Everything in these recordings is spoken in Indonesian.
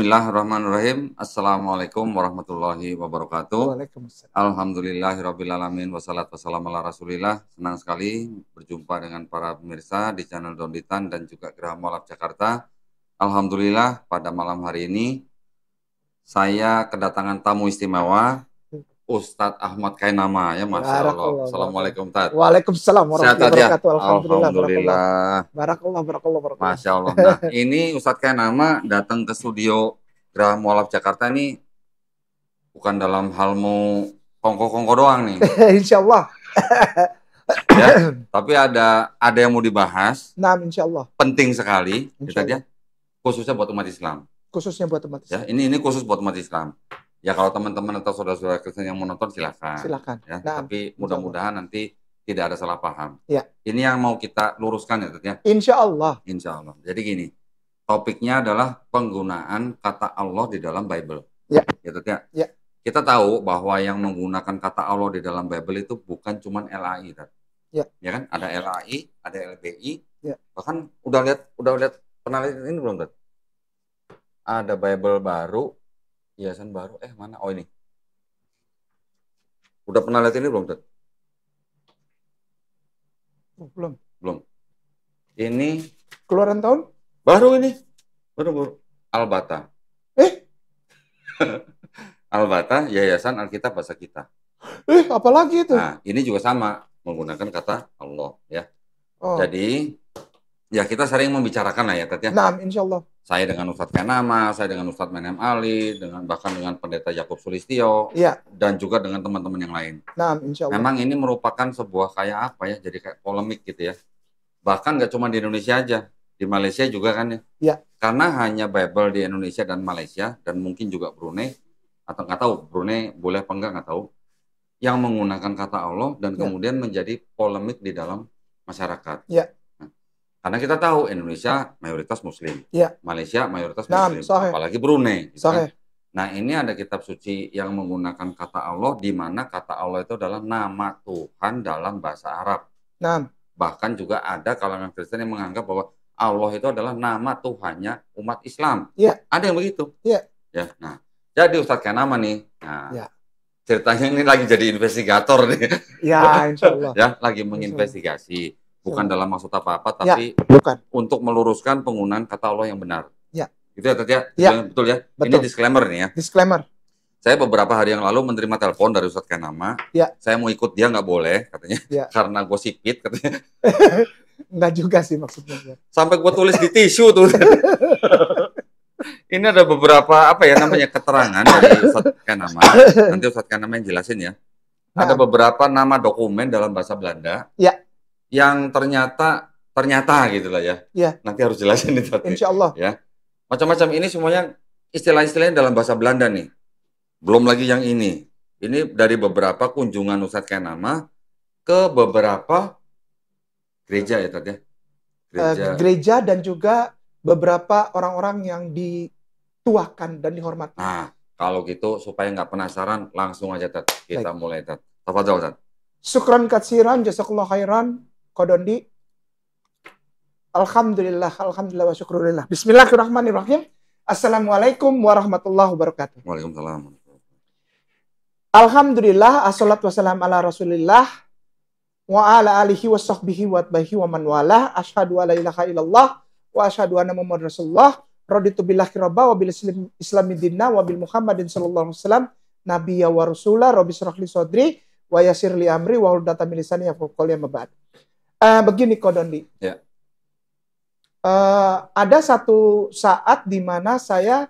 Bismillahirrahmanirrahim. Assalamualaikum warahmatullahi wabarakatuh. Waalaikumsalam. Wassalamualaikum Wassalatu wassalamu ala Senang sekali berjumpa dengan para pemirsa di channel Donditan dan juga Gerah Molab Jakarta. Alhamdulillah pada malam hari ini saya kedatangan tamu istimewa Ustadz Ahmad Kainama ya, ya Mas Allah. Assalamualaikum Ustadz. Waalaikumsalam warahmatullahi ya? wabarakatuh. Alhamdulillah. Alhamdulillah. Barakallah, barakallah, barakallah. Masya Allah. Nah, ini Ustadz Kainama datang ke studio Graha Mualaf Jakarta ini bukan dalam hal mau kongko-kongko doang nih. insya Allah. ya, tapi ada ada yang mau dibahas. Nah, insya Allah. Penting sekali. kita ya, ya. khususnya buat umat Islam. Khususnya buat umat Islam. Ya, ini ini khusus buat umat Islam. Ya kalau teman-teman atau saudara-saudara Kristen yang menonton silakan. Silakan. Ya, nah, tapi mudah-mudahan nanti tidak ada salah paham. Ya. Ini yang mau kita luruskan ya, tentunya. Insya Allah. Insya Allah. Jadi gini, topiknya adalah penggunaan kata Allah di dalam Bible. Ya. Ya, Tet ya? ya. Kita tahu bahwa yang menggunakan kata Allah di dalam Bible itu bukan cuma LAI, Tet. Ya. ya kan? Ada LAI, ada LBI. Ya. Bahkan udah lihat, udah lihat pernah ini belum, Tet? Ada Bible baru hiasan baru eh mana oh ini udah pernah lihat ini belum Ted? Oh, belum belum ini keluaran tahun baru ini baru baru Albata eh Albata Yayasan Alkitab Bahasa Kita eh apalagi itu nah ini juga sama menggunakan kata Allah ya oh. jadi ya kita sering membicarakan lah ya Ted ya nah insya Allah saya dengan Ustadz Kenama, saya dengan Ustadz Menem Ali, dengan bahkan dengan Pendeta Yakub Sulistio, ya. dan juga dengan teman-teman yang lain. Nah, insya Allah. Memang ini merupakan sebuah kayak apa ya, jadi kayak polemik gitu ya. Bahkan nggak cuma di Indonesia aja, di Malaysia juga kan ya. ya. Karena hanya Bible di Indonesia dan Malaysia, dan mungkin juga Brunei, atau nggak tahu, Brunei boleh apa enggak nggak tahu, yang menggunakan kata Allah dan ya. kemudian menjadi polemik di dalam masyarakat. Ya. Karena kita tahu Indonesia mayoritas Muslim, ya. Malaysia mayoritas nah, Muslim, nah, apalagi Brunei. Gitu kan? Nah ini ada kitab suci yang menggunakan kata Allah, di mana kata Allah itu adalah nama Tuhan dalam bahasa Arab. Nah. Bahkan juga ada kalangan Kristen yang menganggap bahwa Allah itu adalah nama Tuhannya umat Islam. Ya. Ada yang begitu. Ya. Ya. Nah, jadi Ustadz nama nih. Nah, ya ceritanya ini lagi jadi investigator nih. Ya, insya Allah. ya, lagi menginvestigasi bukan ya. dalam maksud apa-apa ya, tapi ya, bukan. untuk meluruskan penggunaan kata Allah yang benar. Ya. Itu ya Tati ya? ya. Betul ya? Betul. Ini disclaimer nih ya. Disclaimer. Saya beberapa hari yang lalu menerima telepon dari Ustadz Kenama. Ya. Saya mau ikut dia nggak boleh katanya ya. karena gue sipit katanya. Enggak juga sih maksudnya. Ya. Sampai gue tulis di tisu tuh. Ini ada beberapa apa ya namanya keterangan dari Ustadz Kenama. Nanti Ustadz Kenama yang jelasin ya. Ada nah. beberapa nama dokumen dalam bahasa Belanda. Ya yang ternyata ternyata gitu lah ya. Iya. Nanti harus jelasin itu. Insya Allah. Ya. Macam-macam ini semuanya istilah-istilahnya dalam bahasa Belanda nih. Belum lagi yang ini. Ini dari beberapa kunjungan Ustadz Kenama ke beberapa gereja ya tadi ya? eh, Gereja. Uh, gereja dan juga beberapa orang-orang yang dituakan dan dihormati. Nah, kalau gitu supaya nggak penasaran langsung aja Tat. Kita Baik. mulai tadi. Tafadzal Tat. Syukran katsiran jazakallahu khairan Kodondi. Alhamdulillah, alhamdulillah wa syukurillah. Bismillahirrahmanirrahim. Assalamualaikum warahmatullahi wabarakatuh. Waalaikumsalam. Alhamdulillah, assalatu wassalam ala rasulillah wa ala alihi wa sahbihi wa atbahi wa man wala ashadu ala ilaha illallah wa ashadu anna muhammad rasulullah raditu billahi rabbah, wa bil islami dinna wa bil muhammadin sallallahu alaihi wasallam nabiyya wa rasulah, rabbi syrah li wa yasir li amri wa hul milisani ya ya mabad Uh, begini Kodondi. Uh, ya. eh, ada satu saat di mana saya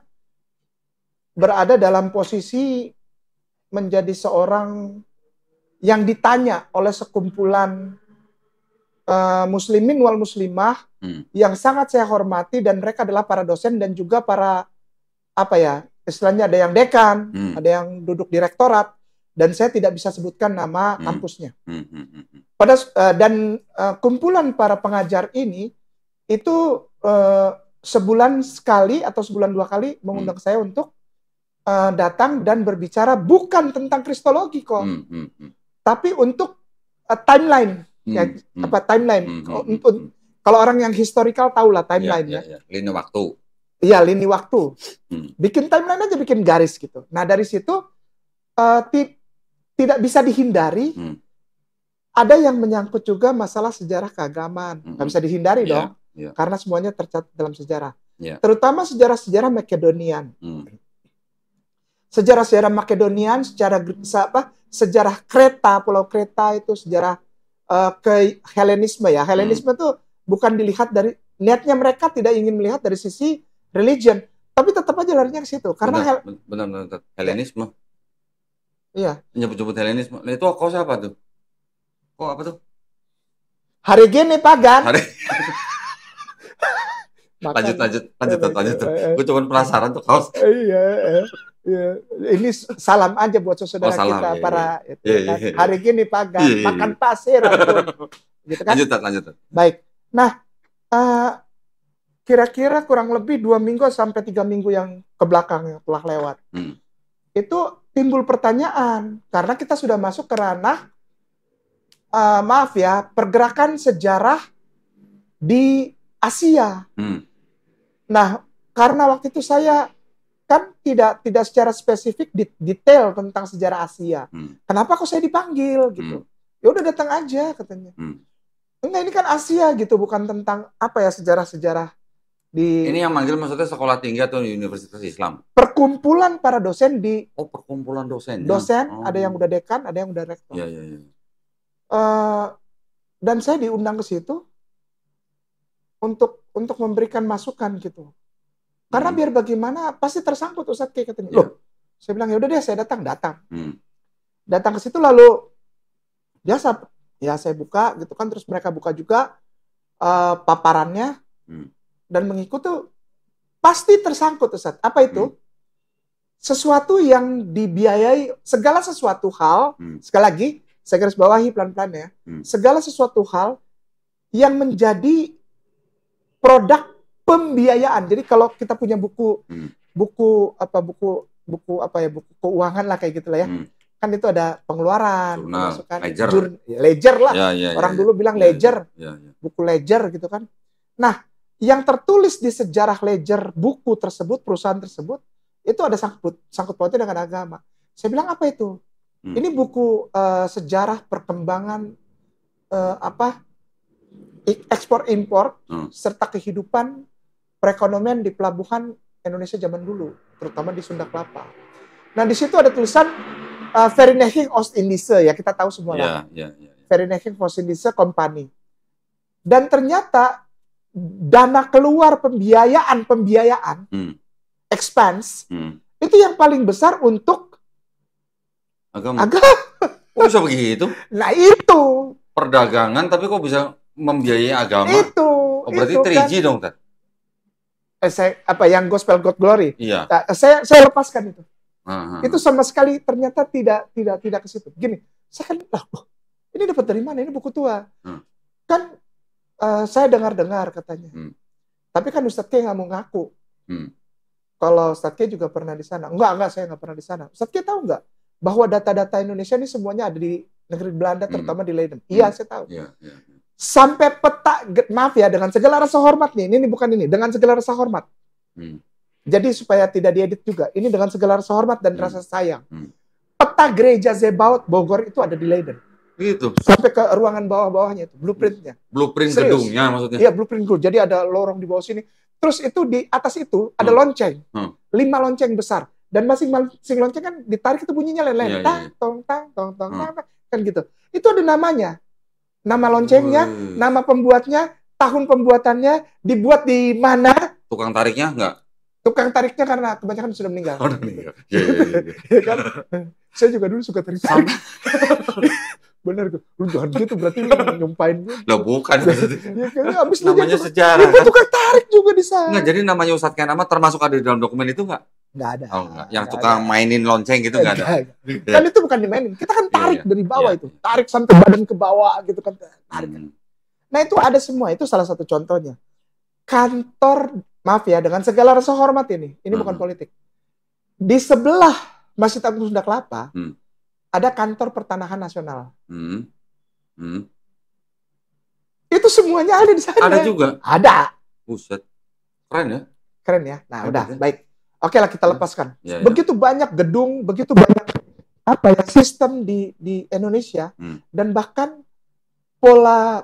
berada dalam posisi menjadi seorang yang ditanya oleh sekumpulan uh, muslimin wal muslimah hmm. yang sangat saya hormati dan mereka adalah para dosen dan juga para apa ya istilahnya ada yang dekan, hmm. ada yang duduk direktorat dan saya tidak bisa sebutkan nama hmm. kampusnya. Hmm, hmm, Pada eh, dan eh, kumpulan para pengajar ini itu eh, sebulan sekali atau sebulan dua kali mengundang saya untuk datang dan berbicara bukan tentang kristologi kok, tapi untuk timeline ya apa timeline. Oh, hmm. Kalau, orang yang historical lah iya, timeline iya, ya, ya. ya. Lini waktu. Iya lini waktu. Bikin timeline aja bikin garis gitu. Nah dari situ uh, tidak bisa dihindari. Hmm. Ada yang menyangkut juga masalah sejarah keagamaan, nggak hmm. bisa dihindari yeah. dong, yeah. karena semuanya tercatat dalam sejarah. Yeah. Terutama sejarah-sejarah Makedonian. sejarah hmm. Sejarah-sejarah Makedonian, secara apa? Sejarah Kreta, Pulau Kreta itu sejarah uh, ke Helenisme ya. Helenisme itu hmm. bukan dilihat dari niatnya mereka tidak ingin melihat dari sisi religion, tapi tetap aja larinya ke situ karena benar, benar, benar, benar. Helenisme. Iya. Menyebut-nyebut Helenisme. Nah, itu kok siapa tuh? Kok apa tuh? Hari gini pagan. Hari... lanjut lanjut lanjut eh, eh, lanjut. lanjut. Eh, Gue cuma penasaran tuh kaos. Iya. iya. Ini salam aja buat saudara oh, salam, kita iya, para iya, itu, iya, kan? Iya, iya. hari gini pagan iya, iya, iya. makan pasir gitu kan? Lanjut lanjut. Baik. Nah, uh, kira-kira kurang lebih dua minggu sampai tiga minggu yang kebelakang yang telah lewat. Hmm. Itu timbul pertanyaan karena kita sudah masuk ke ranah uh, maaf ya pergerakan sejarah di Asia. Hmm. Nah, karena waktu itu saya kan tidak tidak secara spesifik detail tentang sejarah Asia. Hmm. Kenapa kok saya dipanggil gitu? Hmm. Ya udah datang aja katanya. Hmm. Enggak ini kan Asia gitu, bukan tentang apa ya sejarah-sejarah di ini yang manggil maksudnya sekolah tinggi atau universitas Islam perkumpulan para dosen di oh perkumpulan dosen ya? dosen oh. ada yang udah dekan ada yang udah rektor ya, ya, ya. Uh, dan saya diundang ke situ untuk untuk memberikan masukan gitu karena hmm. biar bagaimana pasti tersangkut Ustadz kayak katanya ya. saya bilang ya udah deh saya datang datang hmm. datang ke situ lalu biasa ya saya buka gitu kan terus mereka buka juga uh, paparannya hmm dan mengikut tuh pasti tersangkut Ustaz. Apa itu? Hmm. Sesuatu yang dibiayai segala sesuatu hal, hmm. sekali lagi saya garis bawahi pelan-pelan ya. Hmm. Segala sesuatu hal yang menjadi produk pembiayaan. Jadi kalau kita punya buku hmm. buku apa buku buku apa ya buku keuangan lah kayak gitu lah ya. Hmm. Kan itu ada pengeluaran, Jurnal, ledger. Ya, ledger lah. Ya, ya, ya, Orang ya, dulu bilang ya, ledger. Buku ledger gitu kan. Nah, yang tertulis di sejarah ledger buku tersebut, perusahaan tersebut, itu ada sangkut, sangkut pautnya dengan agama. Saya bilang apa itu? Hmm. Ini buku uh, sejarah perkembangan uh, apa ekspor impor hmm. serta kehidupan perekonomian di pelabuhan Indonesia zaman dulu, terutama di Sunda Kelapa. Nah di situ ada tulisan uh, eh, Vereniging Ostindische ya kita tahu semua yeah, Yeah, yeah, yeah. Ya, ya. Ostindische Company. Dan ternyata dana keluar pembiayaan pembiayaan hmm. expense hmm. itu yang paling besar untuk agama. Agama. bisa begitu? Nah itu. Perdagangan tapi kok bisa membiayai agama? Itu. Oh, berarti itu, 3G kan. dong, Tad? Eh, saya, apa yang gospel God Glory? Iya. Nah, saya saya lepaskan itu. Aha. Itu sama sekali ternyata tidak tidak tidak ke situ. Gini, saya kan, loh, ini dapat dari mana? Ini buku tua. Hmm. Kan Eh, saya dengar-dengar katanya. Hmm. Tapi kan Ustadz K nggak mau ngaku. Hmm. Kalau Ustadz K juga pernah di sana. Enggak, enggak, saya nggak pernah di sana. Ustadz K tahu nggak bahwa data-data Indonesia ini semuanya ada di negeri Belanda, hmm. terutama di Leiden. Iya, hmm. Iya, saya tahu. Yeah, yeah. Iya. Sampai peta, maaf ya, dengan segala rasa hormat nih, ini, ini bukan ini, dengan segala rasa hormat. Hmm. Jadi supaya tidak diedit juga, ini dengan segala rasa hormat dan hmm. rasa sayang. Hmm. Peta gereja Zebaut Bogor itu ada di Leiden. Hmm Gitu. Sampai ke ruangan bawah-bawahnya itu, blueprintnya. Blueprint Serius. gedungnya maksudnya? Iya, blueprint gedung. Jadi ada lorong di bawah sini. Terus itu di atas itu ada hmm. lonceng. Hmm. Lima lonceng besar. Dan masing-masing lonceng kan ditarik itu bunyinya lele tong Yeah, tang, yeah. tong, tang, tong, tong, hmm. kan gitu. Itu ada namanya. Nama loncengnya, nama pembuatnya, tahun pembuatannya, dibuat di mana. Tukang tariknya enggak? tukang tariknya karena kebanyakan sudah meninggal. Oh, meninggal. ya ya. ya, kan? Saya juga dulu suka tarik. -tarik. benar lu jangan gitu berarti lu nyumpain gue lah bukan ya abis namanya lu, sejarah itu tukar tarik juga di sana nggak jadi namanya Ustadz Kianama termasuk ada di dalam dokumen itu nggak Nggak ada. Oh, enggak. Yang tukang mainin lonceng gitu nggak ada. Enggak. Kan iya. itu bukan dimainin. Kita kan iya, tarik iya. dari bawah itu. Tarik sampai badan ke bawah gitu kan. Tarik. Hmm. Nah itu ada semua. Itu salah satu contohnya. Kantor, maaf ya, dengan segala rasa hormat ini. Ini hmm. bukan politik. Di sebelah Masjid Agung Sunda Kelapa, hmm ada kantor pertanahan nasional. Hmm. Hmm. Itu semuanya ada di sana. Ada juga. Ada. Buset. Keren ya. Keren ya. Nah, Keren udah ya. baik. Oke lah kita hmm. lepaskan. Ya, ya. Begitu banyak gedung, begitu banyak apa ya sistem di di Indonesia hmm. dan bahkan pola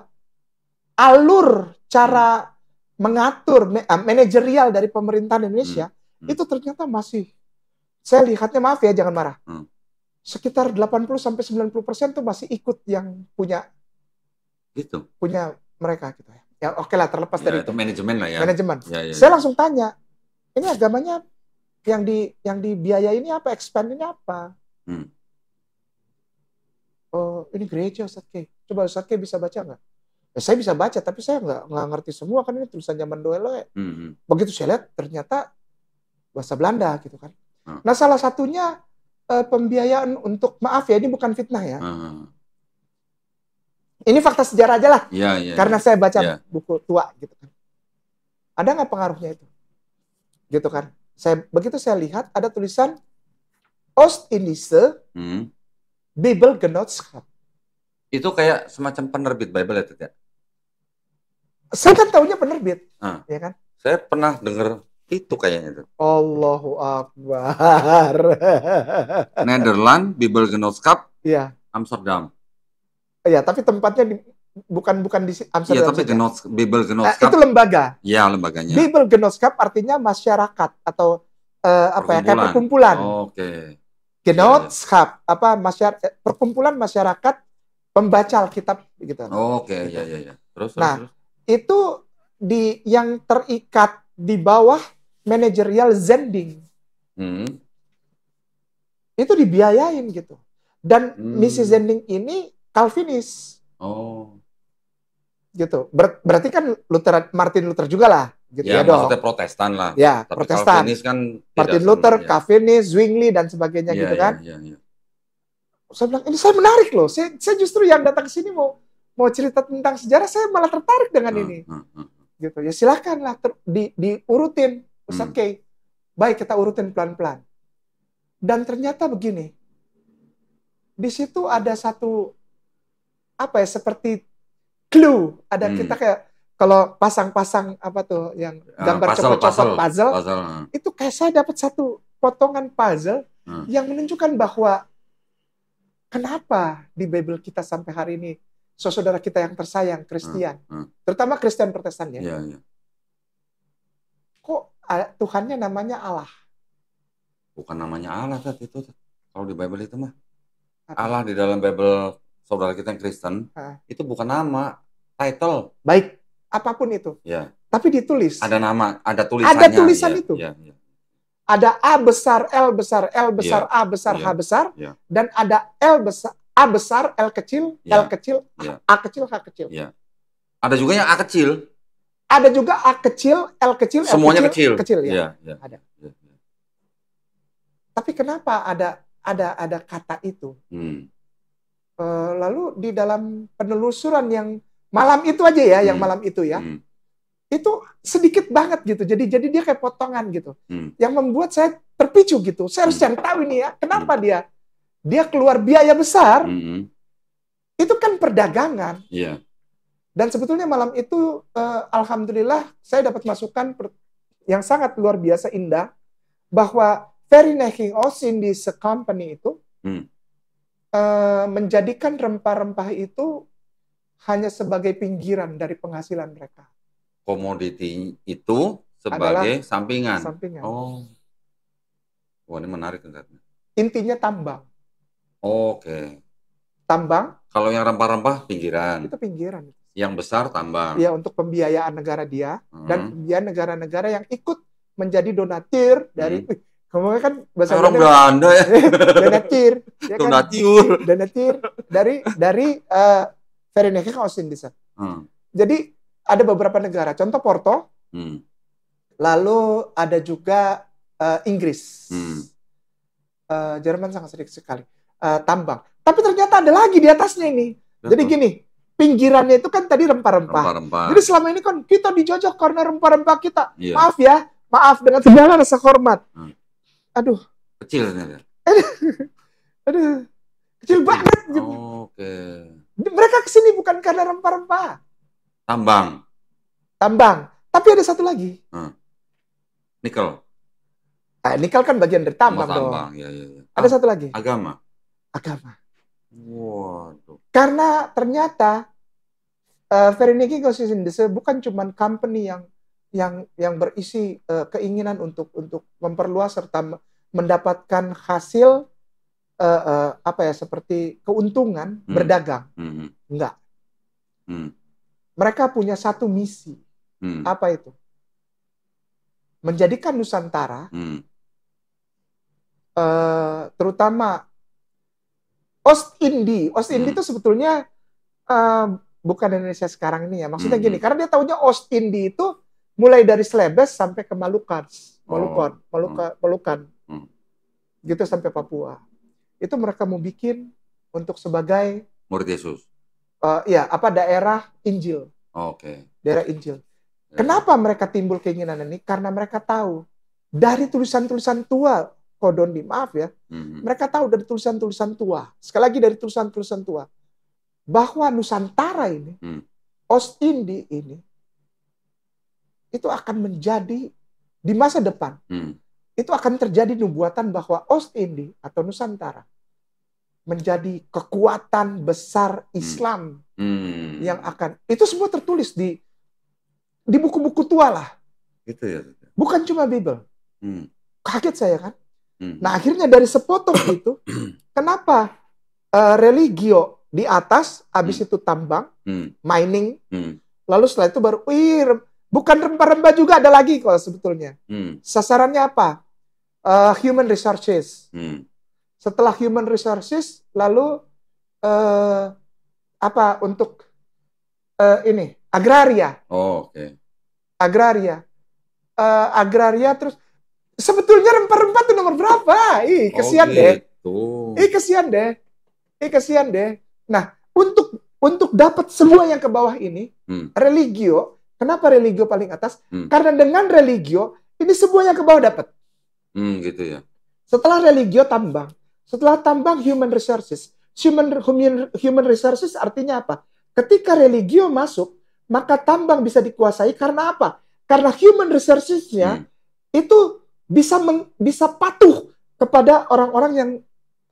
alur cara hmm. mengatur eh, manajerial dari pemerintahan Indonesia hmm. hmm. itu ternyata masih saya lihatnya maaf ya jangan marah. Hmm sekitar 80 sampai 90 persen tuh masih ikut yang punya gitu punya mereka gitu ya ya oke okay lah terlepas ya, dari itu manajemen lah ya manajemen ya, ya, ya. saya langsung tanya ini agamanya yang di yang dibiaya ini apa expand ini apa hmm. oh ini gereja Ustaz Kay. coba Ustaz Kay bisa baca nggak ya, saya bisa baca tapi saya nggak nggak ngerti semua kan ini tulisan zaman dulu ya. Hmm, hmm. begitu saya lihat ternyata bahasa Belanda gitu kan ah. nah salah satunya uh, pembiayaan untuk maaf ya ini bukan fitnah ya. Uh. Ini fakta sejarah aja lah. Yeah, yeah, ya. karena yeah. saya baca yeah. buku tua gitu kan. Ada nggak pengaruhnya itu? Gitu kan. Saya begitu saya lihat ada tulisan Ostindische hmm. Bibelgenootschap. Itu kayak semacam penerbit Bible ya, Tidak? Ya? Saya kan tahunya penerbit, uh. ya kan? Saya pernah dengar itu kayaknya itu. Allahu Akbar. Nederland, Bibelgenootschap. Iya. Amsterdam. Iya, tapi tempatnya di, bukan bukan di Amsterdam. Iya, tapi Genos Bibelgenootschap. Eh, nah, itu lembaga. Iya, lembaganya. Bibelgenootschap artinya masyarakat atau uh, apa ya kayak perkumpulan. Oh, Oke. Okay. Genootschap iya, iya. yeah. apa masyarakat eh, perkumpulan masyarakat pembaca Alkitab gitu. Oh, Oke, okay. Iya, gitu. ya ya ya. Terus, nah, terus. itu di yang terikat di bawah manajerial zending. Hmm. Itu dibiayain gitu. Dan hmm. Mrs. Zending ini Calvinis. Oh. Gitu. Ber berarti kan Luther Martin Luther juga lah gitu ya, ya dong. Protestan lah. Ya, Tapi Protestan. Calvinis kan Martin Luther, ya. Calvinis, Zwingli dan sebagainya ya, gitu ya, kan. Ya, ya, ya. Saya bilang ini saya menarik loh. Saya, saya justru yang datang ke sini mau mau cerita tentang sejarah saya malah tertarik dengan uh, ini. Uh, uh. Gitu. Ya silahkan lah, di, diurutin. It's hmm. Baik, kita urutin pelan-pelan. Dan ternyata begini, di situ ada satu apa ya seperti clue ada hmm. kita kayak kalau pasang-pasang apa tuh yang ah, gambar cepat-cepat puzzle, puzzle, puzzle ah. itu kayak saya dapat satu potongan puzzle hmm. yang menunjukkan bahwa kenapa di Bible kita sampai hari ini saudara kita yang tersayang Kristen hmm. Hmm. terutama Kristen Protestan ya, yeah, ya iya kok Tuhannya namanya Allah? Bukan namanya Allah, kan itu. Kalau di Bible itu mah. Apa? Allah di dalam Bible saudara kita yang Kristen, ha? itu bukan nama, title. Baik, apapun itu. Ya. Tapi ditulis. Ada nama, ada tulisannya. Ada tulisan ya, itu. Ya, ya. Ada A besar, L besar, L besar, ya, A besar, ya, H besar. Ya. Dan ada L besar, A besar, L kecil, ya, L kecil, ya. A kecil, H kecil. Ya. Ada juga yang A kecil. Ada juga A kecil, L kecil, L Semuanya kecil, kecil, kecil ya. ya, ya. Ada. Ya, ya. Tapi kenapa ada ada ada kata itu? Hmm. E, lalu di dalam penelusuran yang malam itu aja ya, hmm. yang malam itu ya. Hmm. Itu sedikit banget gitu. Jadi jadi dia kayak potongan gitu. Hmm. Yang membuat saya terpicu gitu. Saya harus hmm. cari tahu ini ya, kenapa hmm. dia dia keluar biaya besar. Hmm. Itu kan perdagangan. Yeah dan sebetulnya malam itu, uh, alhamdulillah, saya dapat masukan yang sangat luar biasa indah bahwa Ferry Neking Osin di secompany itu hmm. uh, menjadikan rempah-rempah itu hanya sebagai pinggiran dari penghasilan mereka. Komoditi itu sebagai sampingan. Sampingan. Oh, wah ini menarik ternyata. Intinya tambang. Oke. Okay. Tambang. Kalau yang rempah-rempah pinggiran. Itu pinggiran yang besar tambang. Ya, untuk pembiayaan negara dia hmm. dan pembiayaan negara-negara yang ikut menjadi donatir dari hmm. Ngomongnya kan bahasa orang Belanda ya. donatir. Ya kan? Donatir. Donatir dari dari uh, Austin bisa. Hmm. Jadi ada beberapa negara, contoh Porto. Hmm. Lalu ada juga uh, Inggris. Hmm. Uh, Jerman sangat sedikit sekali. Uh, tambang. Tapi ternyata ada lagi di atasnya ini. Betul. Jadi gini, pinggirannya itu kan tadi rempah-rempah. Jadi selama ini kan kita dijajah karena rempah-rempah kita. Iya. Maaf ya, maaf dengan segala rasa hormat. Hmm. Aduh. Kecil ternyata. Kan Aduh. Aduh. Kecil banget. Oh, Oke. Okay. Mereka kesini bukan karena rempah-rempah. Tambang. Tambang. Tapi ada satu lagi. Hmm. Nikel. Nah, nikel kan bagian dari tambang, tambang Ya, ya, ya. Ada ah, satu lagi. Agama. Agama. Waduh. Karena ternyata uh, eh, Vereniging Industrie bukan cuma company yang yang yang berisi uh, keinginan untuk untuk memperluas serta mendapatkan hasil uh, uh, apa ya seperti keuntungan hmm. berdagang. Hmm. Enggak. Hmm. Mereka punya satu misi. Hmm. Apa itu? Menjadikan Nusantara hmm. uh, terutama Ost Indi. Ost Indi itu hmm. sebetulnya uh, bukan Indonesia sekarang ini ya. Maksudnya gini, hmm. karena dia tahunya Ost Indi itu mulai dari Slebes sampai ke Malukan, Malukan, oh. Malukan, hmm. Malukan. Hmm. Gitu sampai Papua. Itu mereka mau bikin untuk sebagai murid Yesus. Uh, ya, apa daerah Injil. Oh, Oke. Okay. Daerah Injil. Ya. Kenapa mereka timbul keinginan ini? Karena mereka tahu dari tulisan-tulisan tua Kodoni, maaf ya. Hmm. Mereka tahu dari tulisan-tulisan tua. Sekali lagi dari tulisan-tulisan tua. Bahwa Nusantara ini, hmm. Ostindi ini, itu akan menjadi di masa depan. Hmm. Itu akan terjadi nubuatan bahwa Ostindi atau Nusantara menjadi kekuatan besar hmm. Islam hmm. yang akan itu semua tertulis di di buku-buku tua lah. Itu ya. ya. Bukan cuma Bible. Hmm. Kaget saya kan. Hmm. Nah akhirnya dari sepotong itu, kenapa uh, religio di atas, habis hmm. itu tambang, hmm. mining, lalu setelah itu baru, wih, bukan rempah-rempah juga ada lagi kalau sebetulnya. Sasarannya apa? Uh, human resources. Setelah human resources, lalu uh, apa untuk uh, ini agraria? Oh, oke. Okay. Agraria, uh, agraria terus Sebetulnya rempah-rempah tuh nomor berapa? Ih, oh, kesian oh, deh. Gitu. Ih, kesian deh. Ih, kesian deh. Nah, untuk untuk dapat semua yang ke bawah ini, hmm. religio, kenapa religio paling atas? Hmm. Karena dengan religio, ini semua yang ke bawah dapat. Hmm, gitu ya. Setelah religio tambang, setelah tambang human resources. Human human human resources artinya apa? Ketika religio masuk, maka tambang bisa dikuasai karena apa? Karena human resources-nya hmm. itu bisa men, bisa patuh kepada orang-orang yang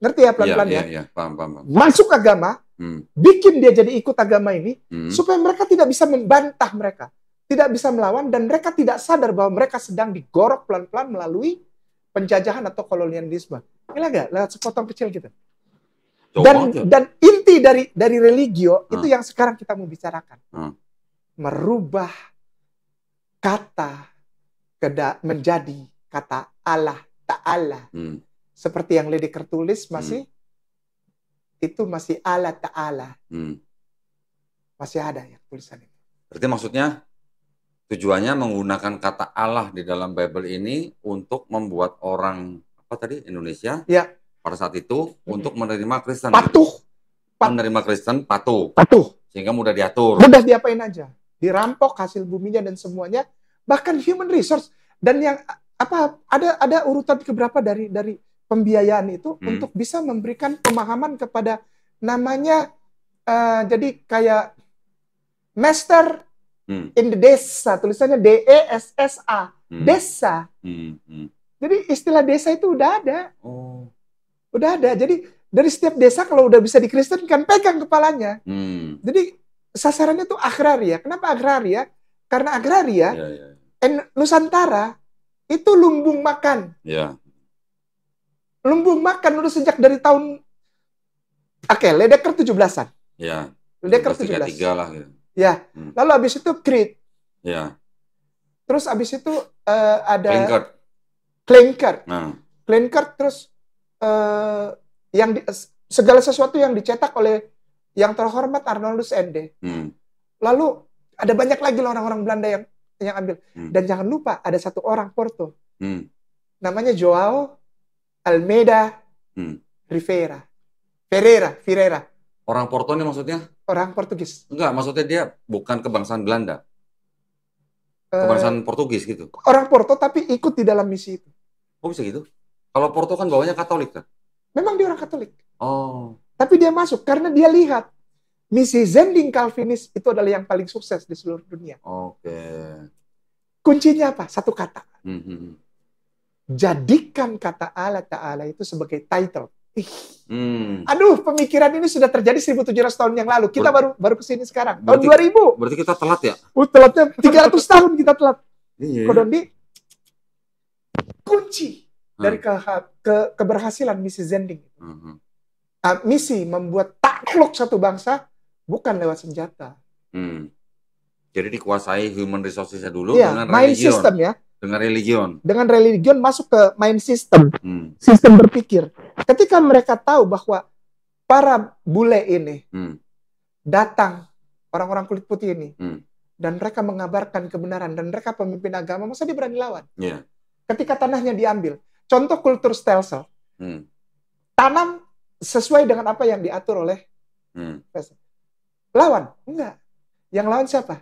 ngerti ya iya, pelan-pelan iya, ya, ya. ya, ya. Masuk agama, hmm. bikin dia jadi ikut agama ini hmm. supaya mereka tidak bisa membantah mereka, tidak bisa melawan dan mereka tidak sadar bahwa mereka sedang digorok pelan-pelan melalui penjajahan atau kolonialisme. ini gak? Lewat sepotong kecil gitu. Dan ya. dan inti dari dari religio hmm. itu yang sekarang kita mau bicarakan. Hmm. Merubah kata menjadi kata Allah Ta'ala. Hmm. Seperti yang lady tertulis hmm. masih hmm. itu masih Allah Ta'ala. Hmm. Masih ada ya tulisan itu. Berarti maksudnya tujuannya menggunakan kata Allah di dalam Bible ini untuk membuat orang apa tadi Indonesia ya. pada saat itu hmm. untuk menerima Kristen. Patuh. Pat menerima Kristen patuh. Patuh. Sehingga mudah diatur. Mudah diapain aja. Dirampok hasil buminya dan semuanya. Bahkan human resource. Dan yang apa ada ada urutan keberapa dari dari pembiayaan itu hmm. untuk bisa memberikan pemahaman kepada namanya uh, jadi kayak master hmm. in the desa tulisannya D E S S A hmm. desa hmm. Hmm. jadi istilah desa itu udah ada oh. udah ada jadi dari setiap desa kalau udah bisa dikristenkan pegang kepalanya hmm. jadi sasarannya tuh agraria kenapa agraria karena agraria yeah, yeah. Ya, ya. Nusantara itu lumbung makan. Ya. Lumbung makan udah sejak dari tahun Oke, okay, Ledeker 17-an. Ya. Ledeker 17. 33 lah gitu. Ya. Hmm. Lalu habis itu Creed. Ya. Terus habis itu uh, ada Klinkert. Klinkert. Nah. Klinkert terus uh, yang di, eh, segala sesuatu yang dicetak oleh yang terhormat Arnoldus Ende. Hmm. Lalu ada banyak lagi orang-orang Belanda yang yang ambil. Hmm. Dan jangan lupa ada satu orang Porto. Hmm. Namanya Joao Almeida hmm. Rivera. Pereira, Ferreira. Orang Porto ini maksudnya? Orang Portugis. Enggak, maksudnya dia bukan kebangsaan Belanda. Eh, kebangsaan uh, Portugis gitu. Orang Porto tapi ikut di dalam misi itu. Oh bisa gitu? Kalau Porto kan bawahnya Katolik kan? Memang dia orang Katolik. Oh. Tapi dia masuk karena dia lihat misi Zending Calvinis itu adalah yang paling sukses di seluruh dunia. Oke. Kuncinya apa? Satu kata. Mm -hmm. Jadikan kata Allah Ta'ala itu sebagai title. Ih. Hmm. Aduh, pemikiran ini sudah terjadi 1700 tahun yang lalu. Kita Ber baru baru kesini sekarang. Berarti, dua 2000. Berarti kita telat ya? Uh, telatnya 300 tahun kita telat. Iya. Kodondi, kunci hmm. dari ke, ke, keberhasilan misi Zending. Hmm. Uh, ah, misi membuat takluk satu bangsa bukan lewat senjata. Hmm. Jadi dikuasai human resourcesnya dulu iya, dengan mind religion. system ya. Dengan religion. Dengan religion masuk ke mind system, hmm. sistem berpikir. Ketika mereka tahu bahwa para bule ini hmm. datang orang-orang kulit putih ini hmm. dan mereka mengabarkan kebenaran dan mereka pemimpin agama, masa dia berani lawan? Yeah. Ketika tanahnya diambil, contoh kultur stelsel, hmm. tanam sesuai dengan apa yang diatur oleh hmm lawan? Enggak. Yang lawan siapa?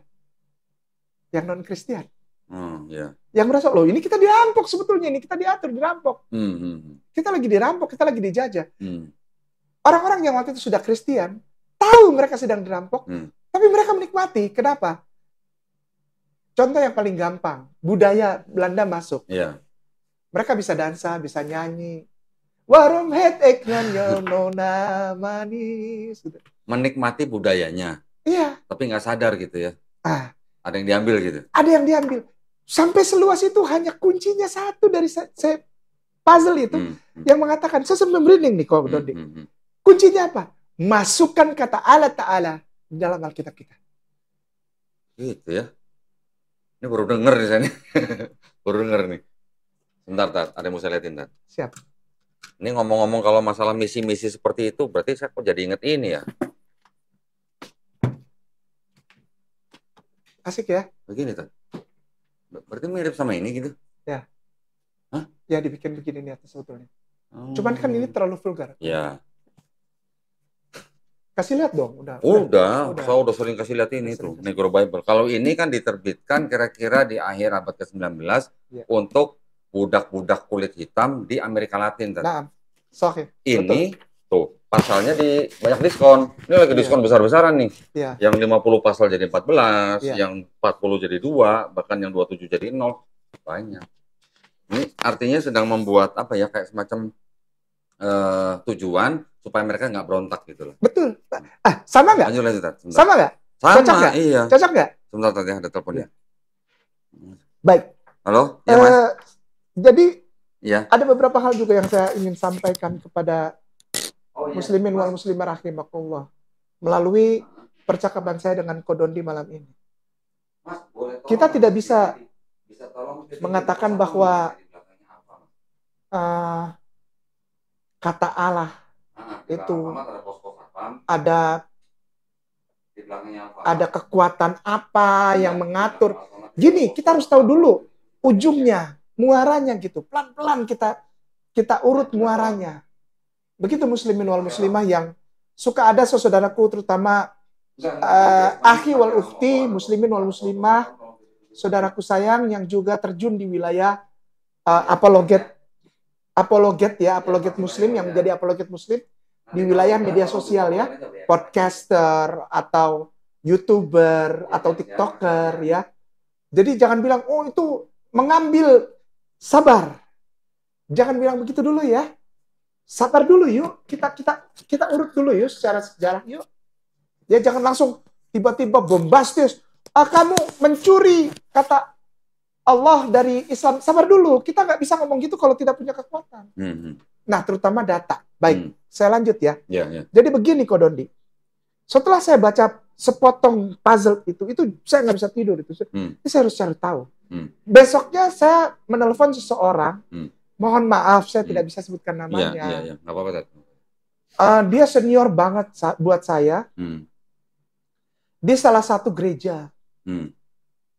Yang non Kristen Hmm, yeah. Yang merasa loh ini kita dirampok sebetulnya ini kita diatur dirampok. hmm, hmm. hmm. Kita lagi dirampok, kita lagi dijajah. Hmm. Orang-orang hmm. yang waktu itu sudah Kristian tahu mereka sedang dirampok, hmm. tapi mereka menikmati. Kenapa? Contoh yang paling gampang, budaya Belanda masuk. Yeah. Mereka bisa dansa, bisa nyanyi, warm headache nyono manis. Menikmati budayanya. Iya. Tapi nggak sadar gitu ya. Ah. Ada yang diambil gitu. Ada yang diambil. Sampai seluas itu hanya kuncinya satu dari saya puzzle itu hmm, hmm. yang mengatakan saya sempat merinding nih kalau hmm, hmm, hmm. Kuncinya apa? Masukkan kata Allah Taala dalam Alkitab kita. Gitu ya. Ini baru denger nih saya nih. baru denger nih. Bentar, tar. Ada yang mau saya liatin, tar. Siap. Ini ngomong-ngomong kalau masalah misi-misi seperti itu, berarti saya kok jadi inget ini ya. Asik ya? Begini tuh. Berarti mirip sama ini gitu? Ya. Hah? Ya dibikin begini nih atas sebetulnya. ini. Oh. Cuman kan ini terlalu vulgar. Ya. Kasih lihat dong, udah. Udah, udah. saya udah sering kasih lihat ini tuh, Negro Bible. Kalau ini kan diterbitkan kira-kira di akhir abad ke-19 ya. untuk budak-budak kulit hitam di Amerika Latin. Tadi. Nah, sorry. Ini Betul. tuh pasalnya di banyak diskon. Ini lagi iya. diskon yeah. besar-besaran nih. Yeah. Yang 50 pasal jadi 14, yeah. yang 40 jadi 2, bahkan yang 27 jadi 0. Banyak. Ini artinya sedang membuat apa ya kayak semacam uh, tujuan supaya mereka nggak berontak gitu loh. Betul. Ah, sama nggak? Lanjut lanjut. Sebentar. Sama nggak? Sama. Cocok gak? Iya. Cocok nggak? Sebentar tadi ya, ada telepon ya. Baik. Halo. Ya, uh, mas eh, jadi ya. ada beberapa hal juga yang saya ingin sampaikan kepada oh, muslimin wal muslimah rahimakumullah melalui percakapan saya dengan Kodondi malam ini. Kita tidak bisa mengatakan bahwa uh, kata Allah itu ada ada kekuatan apa yang mengatur. Gini, kita harus tahu dulu ujungnya muaranya gitu. Pelan-pelan kita kita urut muaranya. Begitu muslimin wal muslimah yang suka ada saudaraku terutama uh, akhi wal ufti muslimin wal muslimah, saudaraku sayang yang juga terjun di wilayah uh, apologet apologet ya, apologet muslim yang menjadi apologet muslim di wilayah media sosial ya, podcaster atau youtuber atau tiktoker ya. Jadi jangan bilang oh itu mengambil sabar. Jangan bilang begitu dulu ya. Sabar dulu yuk. Kita kita kita urut dulu yuk secara sejarah yuk. Ya jangan langsung tiba-tiba bombastis. Ah, kamu mencuri kata Allah dari Islam. Sabar dulu. Kita nggak bisa ngomong gitu kalau tidak punya kekuatan. Mm -hmm. Nah terutama data. Baik, mm. saya lanjut ya. Yeah, yeah. Jadi begini kok Dondi. Setelah saya baca sepotong puzzle itu, itu saya nggak bisa tidur itu. Hmm. Ini saya harus cari tahu Hmm. Besoknya saya menelpon seseorang, hmm. mohon maaf saya hmm. tidak bisa sebutkan namanya. Iya, iya, ya. apa-apa. Uh, dia senior banget sa buat saya. Hmm. Di salah satu gereja hmm.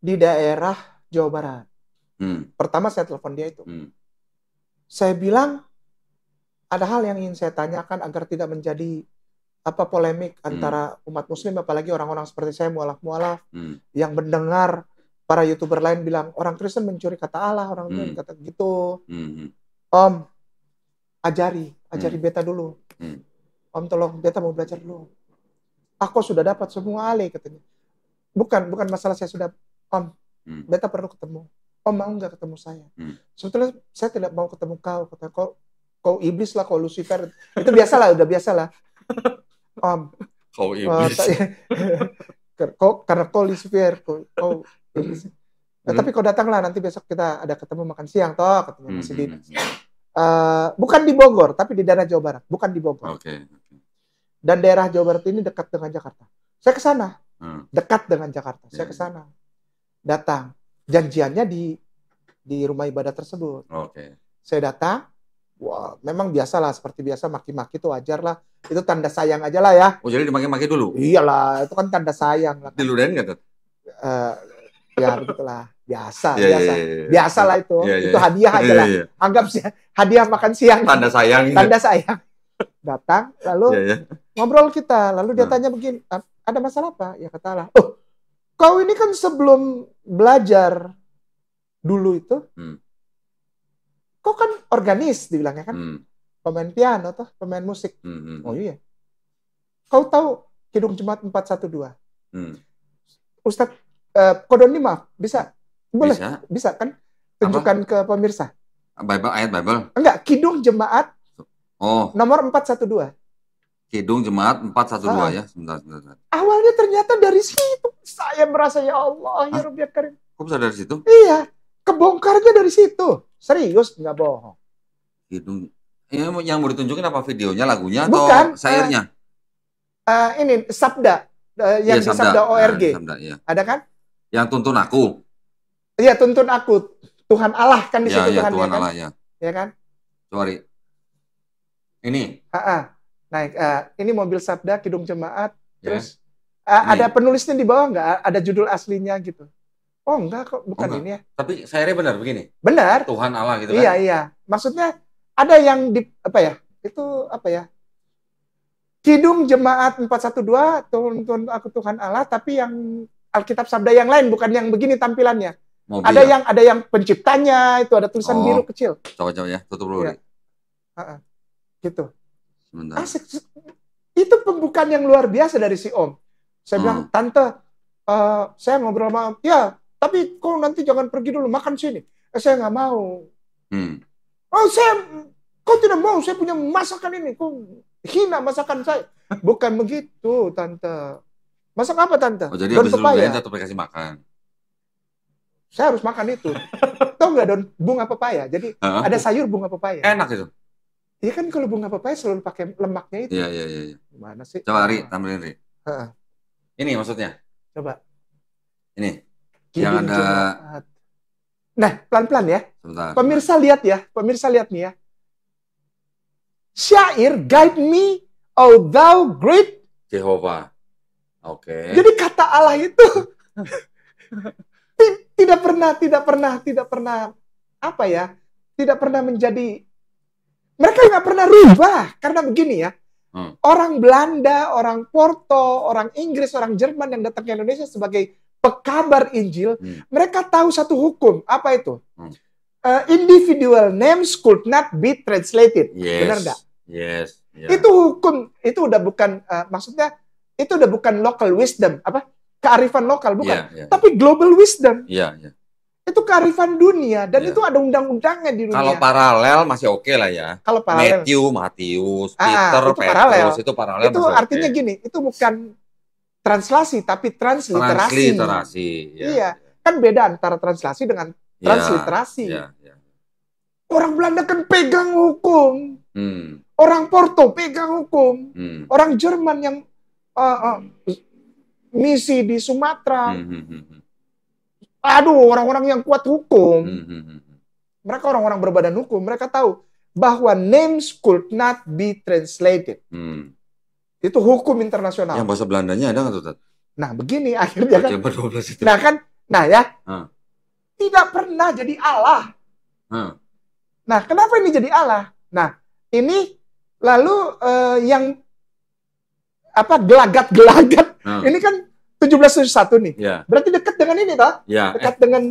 di daerah Jawa Barat. Hmm. Pertama saya telepon dia itu. Hmm. Saya bilang ada hal yang ingin saya tanyakan agar tidak menjadi apa polemik hmm. antara umat muslim apalagi orang-orang seperti saya mualaf-mualaf hmm. yang mendengar para youtuber lain bilang orang Kristen mencuri kata Allah, orang Kristen hmm. kata gitu. Hmm. Om, ajari, ajari hmm. beta dulu. Hmm. Om tolong beta mau belajar dulu. Aku sudah dapat semua ale katanya. Bukan, bukan masalah saya sudah om. Hmm. Beta perlu ketemu. Om mau nggak ketemu saya? Hmm. Sebetulnya saya tidak mau ketemu kau. Kata kau, kau iblis lah, kau Lucifer. Itu biasalah, udah biasalah. Om. Kau iblis. kau karena kau Lucifer, kau, kau Nah, tapi hmm. kau datanglah nanti besok kita ada ketemu makan siang toh ketemu hmm. masih di uh, bukan di Bogor tapi di daerah Jawa Barat bukan di Bogor. Okay. Dan daerah Jawa Barat ini dekat dengan Jakarta. Saya ke sana hmm. dekat dengan Jakarta. Saya yeah. ke sana datang janjiannya di di rumah ibadah tersebut. Okay. Saya datang. Wah, wow, memang biasalah seperti biasa maki-maki itu wajar lah. Itu tanda sayang aja lah ya. Oh jadi dimaki-maki dulu? Iyalah, itu kan tanda sayang lah. Diludahin nggak tuh? Eh, ya begitulah biasa yeah, iya, biasa yeah, yeah, biasa lah itu iya, itu iya. hadiah aja lah anggap sih hadiah makan siang tanda sayang tanda sayang datang lalu ngobrol kita lalu dia hmm. tanya begini ada masalah apa ya katalah oh kau ini kan sebelum belajar dulu itu hmm. kau kan organis dibilangnya kan hmm. pemain piano toh pemain musik hmm. hmm, hmm. oh iya kau tahu kidung jemaat satu dua, Ustadz uh, kodon maaf bisa boleh bisa, bisa kan tunjukkan Apa? ke pemirsa Bible ayat Bible enggak kidung jemaat oh nomor 412 kidung jemaat 412 ah. ya sebentar, sebentar sebentar awalnya ternyata dari situ saya merasa ya Allah ya Rabbi ya Karim kok bisa dari situ iya kebongkarnya dari situ serius nggak bohong kidung ini yang mau ditunjukin apa videonya lagunya Bukan, atau uh, uh, ini sabda uh, yang ya, di sabda, sabda ORG. Nah, sabda, ya. Ada kan? Yang tuntun aku. Iya, tuntun aku. Tuhan Allah kan di ya, situ ya, Tuhan, Tuhan ya kan? Allah kan? ya. Ya kan? Sorry. Ini. Ah, Naik. Uh, ini mobil Sabda Kidung Jemaat. Ya. Terus uh, ada penulisnya di bawah nggak? Ada judul aslinya gitu. Oh enggak kok, bukan oh, ini ya. Tapi sayanya benar begini. Benar. Tuhan Allah gitu kan. Iya, iya. Maksudnya ada yang di apa ya? Itu apa ya? Kidung jemaat 412 tuntun aku Tuhan Allah tapi yang Alkitab sabda yang lain, bukan yang begini tampilannya. Mobil ada yang ada yang penciptanya itu ada tulisan oh, biru kecil. Coba-coba ya, tutup dulu. Ya. Uh -uh. Gitu. Asik. Itu pembukaan yang luar biasa dari si Om. Saya hmm. bilang, "Tante, uh, saya ngobrol sama Om. ya, tapi kau nanti jangan pergi dulu makan sini." Eh, saya nggak mau. Hmm. Oh, saya kau tidak mau saya punya masakan ini. Kok hina masakan saya. Bukan begitu, Tante. Masak apa tante? Oh, jadi daun habis pepaya. Tante tetap dikasih makan. Saya harus makan itu. Tahu nggak daun bunga pepaya? Jadi uh -huh. ada sayur bunga pepaya. Enak itu. Iya kan kalau bunga pepaya selalu pakai lemaknya itu. Iya iya iya. iya. Mana sih? Coba Ari, tampilin Ri. Uh. Ini maksudnya. Coba. Ini. Gini yang ada. Nah pelan-pelan ya. Sebentar. Pemirsa lihat ya, pemirsa lihat nih ya. Syair guide me, oh thou great Jehovah. Oke. Okay. Jadi kata Allah itu tidak pernah, tidak pernah, tidak pernah apa ya? Tidak pernah menjadi mereka nggak pernah rubah karena begini ya. Hmm. Orang Belanda, orang Porto, orang Inggris, orang Jerman yang datang ke Indonesia sebagai pekabar Injil, hmm. mereka tahu satu hukum apa itu? Hmm. Uh, individual names could not be translated. Yes. Benar nggak? Yes. Yeah. Itu hukum itu udah bukan uh, maksudnya itu udah bukan local wisdom, apa? Kearifan lokal bukan, yeah, yeah. tapi global wisdom. Yeah, yeah. Itu kearifan dunia dan yeah. itu ada undang-undangnya di dunia. Kalau paralel masih oke okay lah ya. Kalau paralel Matthew, Matius, ah, ah, Peter, itu paralel. itu paralel. Itu artinya okay. gini, itu bukan translasi tapi transliterasi. Transliterasi. Yeah. Iya, kan beda antara translasi dengan iya, transliterasi. Yeah, yeah, yeah. Orang Belanda kan pegang hukum. Hmm. Orang Porto pegang hukum. Hmm. Orang Jerman yang uh, misi di Sumatera. Hmm, hmm, hmm, Aduh, orang-orang yang kuat hukum. Mereka orang-orang berbadan hukum, mereka tahu bahwa names could not be translated. Hmm. Itu hukum internasional. Yang bahasa Belandanya ada nggak tuh, Nah, begini akhirnya kan. Nah kan, nah ya. Hmm. Tidak pernah jadi Allah. Hmm. Nah, kenapa ini jadi Allah? Nah, ini lalu uh, yang apa gelagat-gelagat. Hmm. Ini kan 1771 nih. Ya. Berarti dekat dengan ini toh? Ya. Eh. Dekat dengan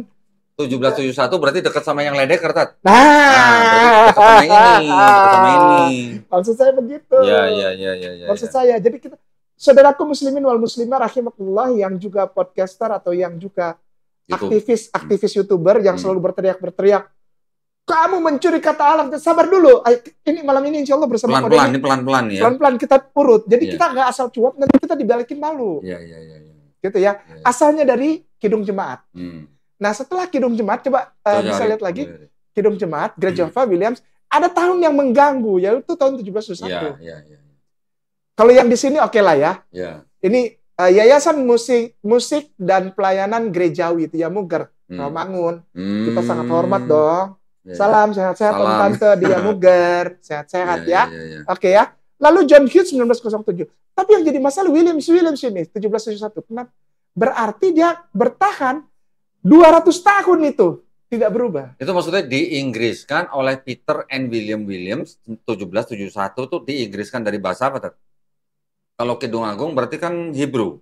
1771 berarti dekat sama yang ledek kertas. Nah, nah dekat sama ini, dekat sama ini. Maksud saya begitu. Ya, ya, ya, ya, ya Maksud ya. saya, jadi kita saudaraku muslimin wal muslimah rahimakumullah yang juga podcaster atau yang juga YouTube. aktivis aktivis hmm. youtuber yang hmm. selalu berteriak berteriak kamu mencuri kata Allah, sabar dulu. Ini malam ini insya Allah bersama pelan pelan, ini pelan pelan ya. Pelan pelan kita urut. Jadi yeah. kita nggak asal cuap, nanti kita dibalikin malu. Iya yeah, iya yeah, iya. Yeah, gitu ya. Iya. Asalnya dari kidung jemaat. Hmm. Nah setelah kidung jemaat coba uh, bisa lihat lagi kidung jemaat Gereja Jehovah hmm. Williams ada tahun yang mengganggu yaitu tahun 1701. Iya iya iya. Kalau yang di sini oke okay lah ya. Iya. Ini uh, Yayasan Musik Musik dan Pelayanan Gerejawi itu ya Muger, hmm. Rawamangun. Hmm. Kita sangat hormat dong Iya, iya. Salam sehat-sehat Om Tante, dia Muger, sehat-sehat iya, ya. ya. ya, ya. Oke okay, ya. Lalu John Hughes 1907. Tapi yang jadi masalah Williams Williams ini 1771. Kenapa? Berarti dia bertahan 200 tahun itu tidak berubah. Itu maksudnya di Inggris kan oleh Peter and William Williams 1771 tuh di Inggris kan dari bahasa apa? Kalau Kidung Agung berarti kan Hebrew.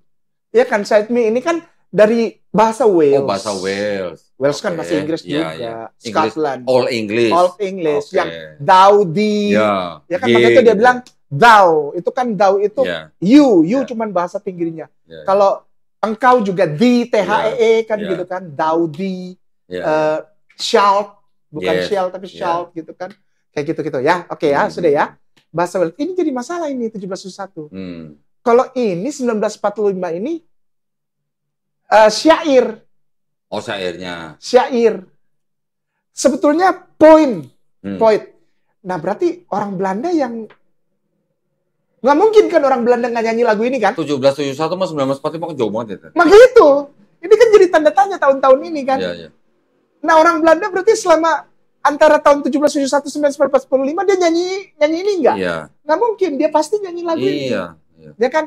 Ya kan Said Me ini kan dari bahasa oh, Wales. Oh, bahasa Wales. Wales okay. kan bahasa Inggris yeah, juga. Yeah. English, Scotland. All English. All English. Okay. Yang thou Yeah. Ya kan yeah. makanya itu dia gitu. bilang thou. Itu kan thou itu yeah. you. You yeah. cuman bahasa pinggirnya. Yeah. Ya. Kalau engkau juga di t h e e ya, kan yeah. gitu kan. Thou di. Yeah. Ya, uh, shalt bukan yes. tapi shalt yeah. gitu kan. Kayak gitu-gitu ya. Oke okay, ya, mm sudah ya. Bahasa Wales. Ini jadi masalah ini 1701. Mm. Kalau ini 1945 ini uh, syair. Oh syairnya. Syair. Sebetulnya poin, hmm. poin. Nah berarti orang Belanda yang nggak mungkin kan orang Belanda nggak nyanyi lagu ini kan? 1771 mas 1945 kan jauh banget ya. Makanya itu. Ini kan jadi tanda tanya tahun-tahun ini kan. Ya, ya. Nah orang Belanda berarti selama antara tahun 1771 1945 dia nyanyi nyanyi ini enggak? Iya. Nggak mungkin dia pasti nyanyi lagu iya, ini. Iya. Dia ya kan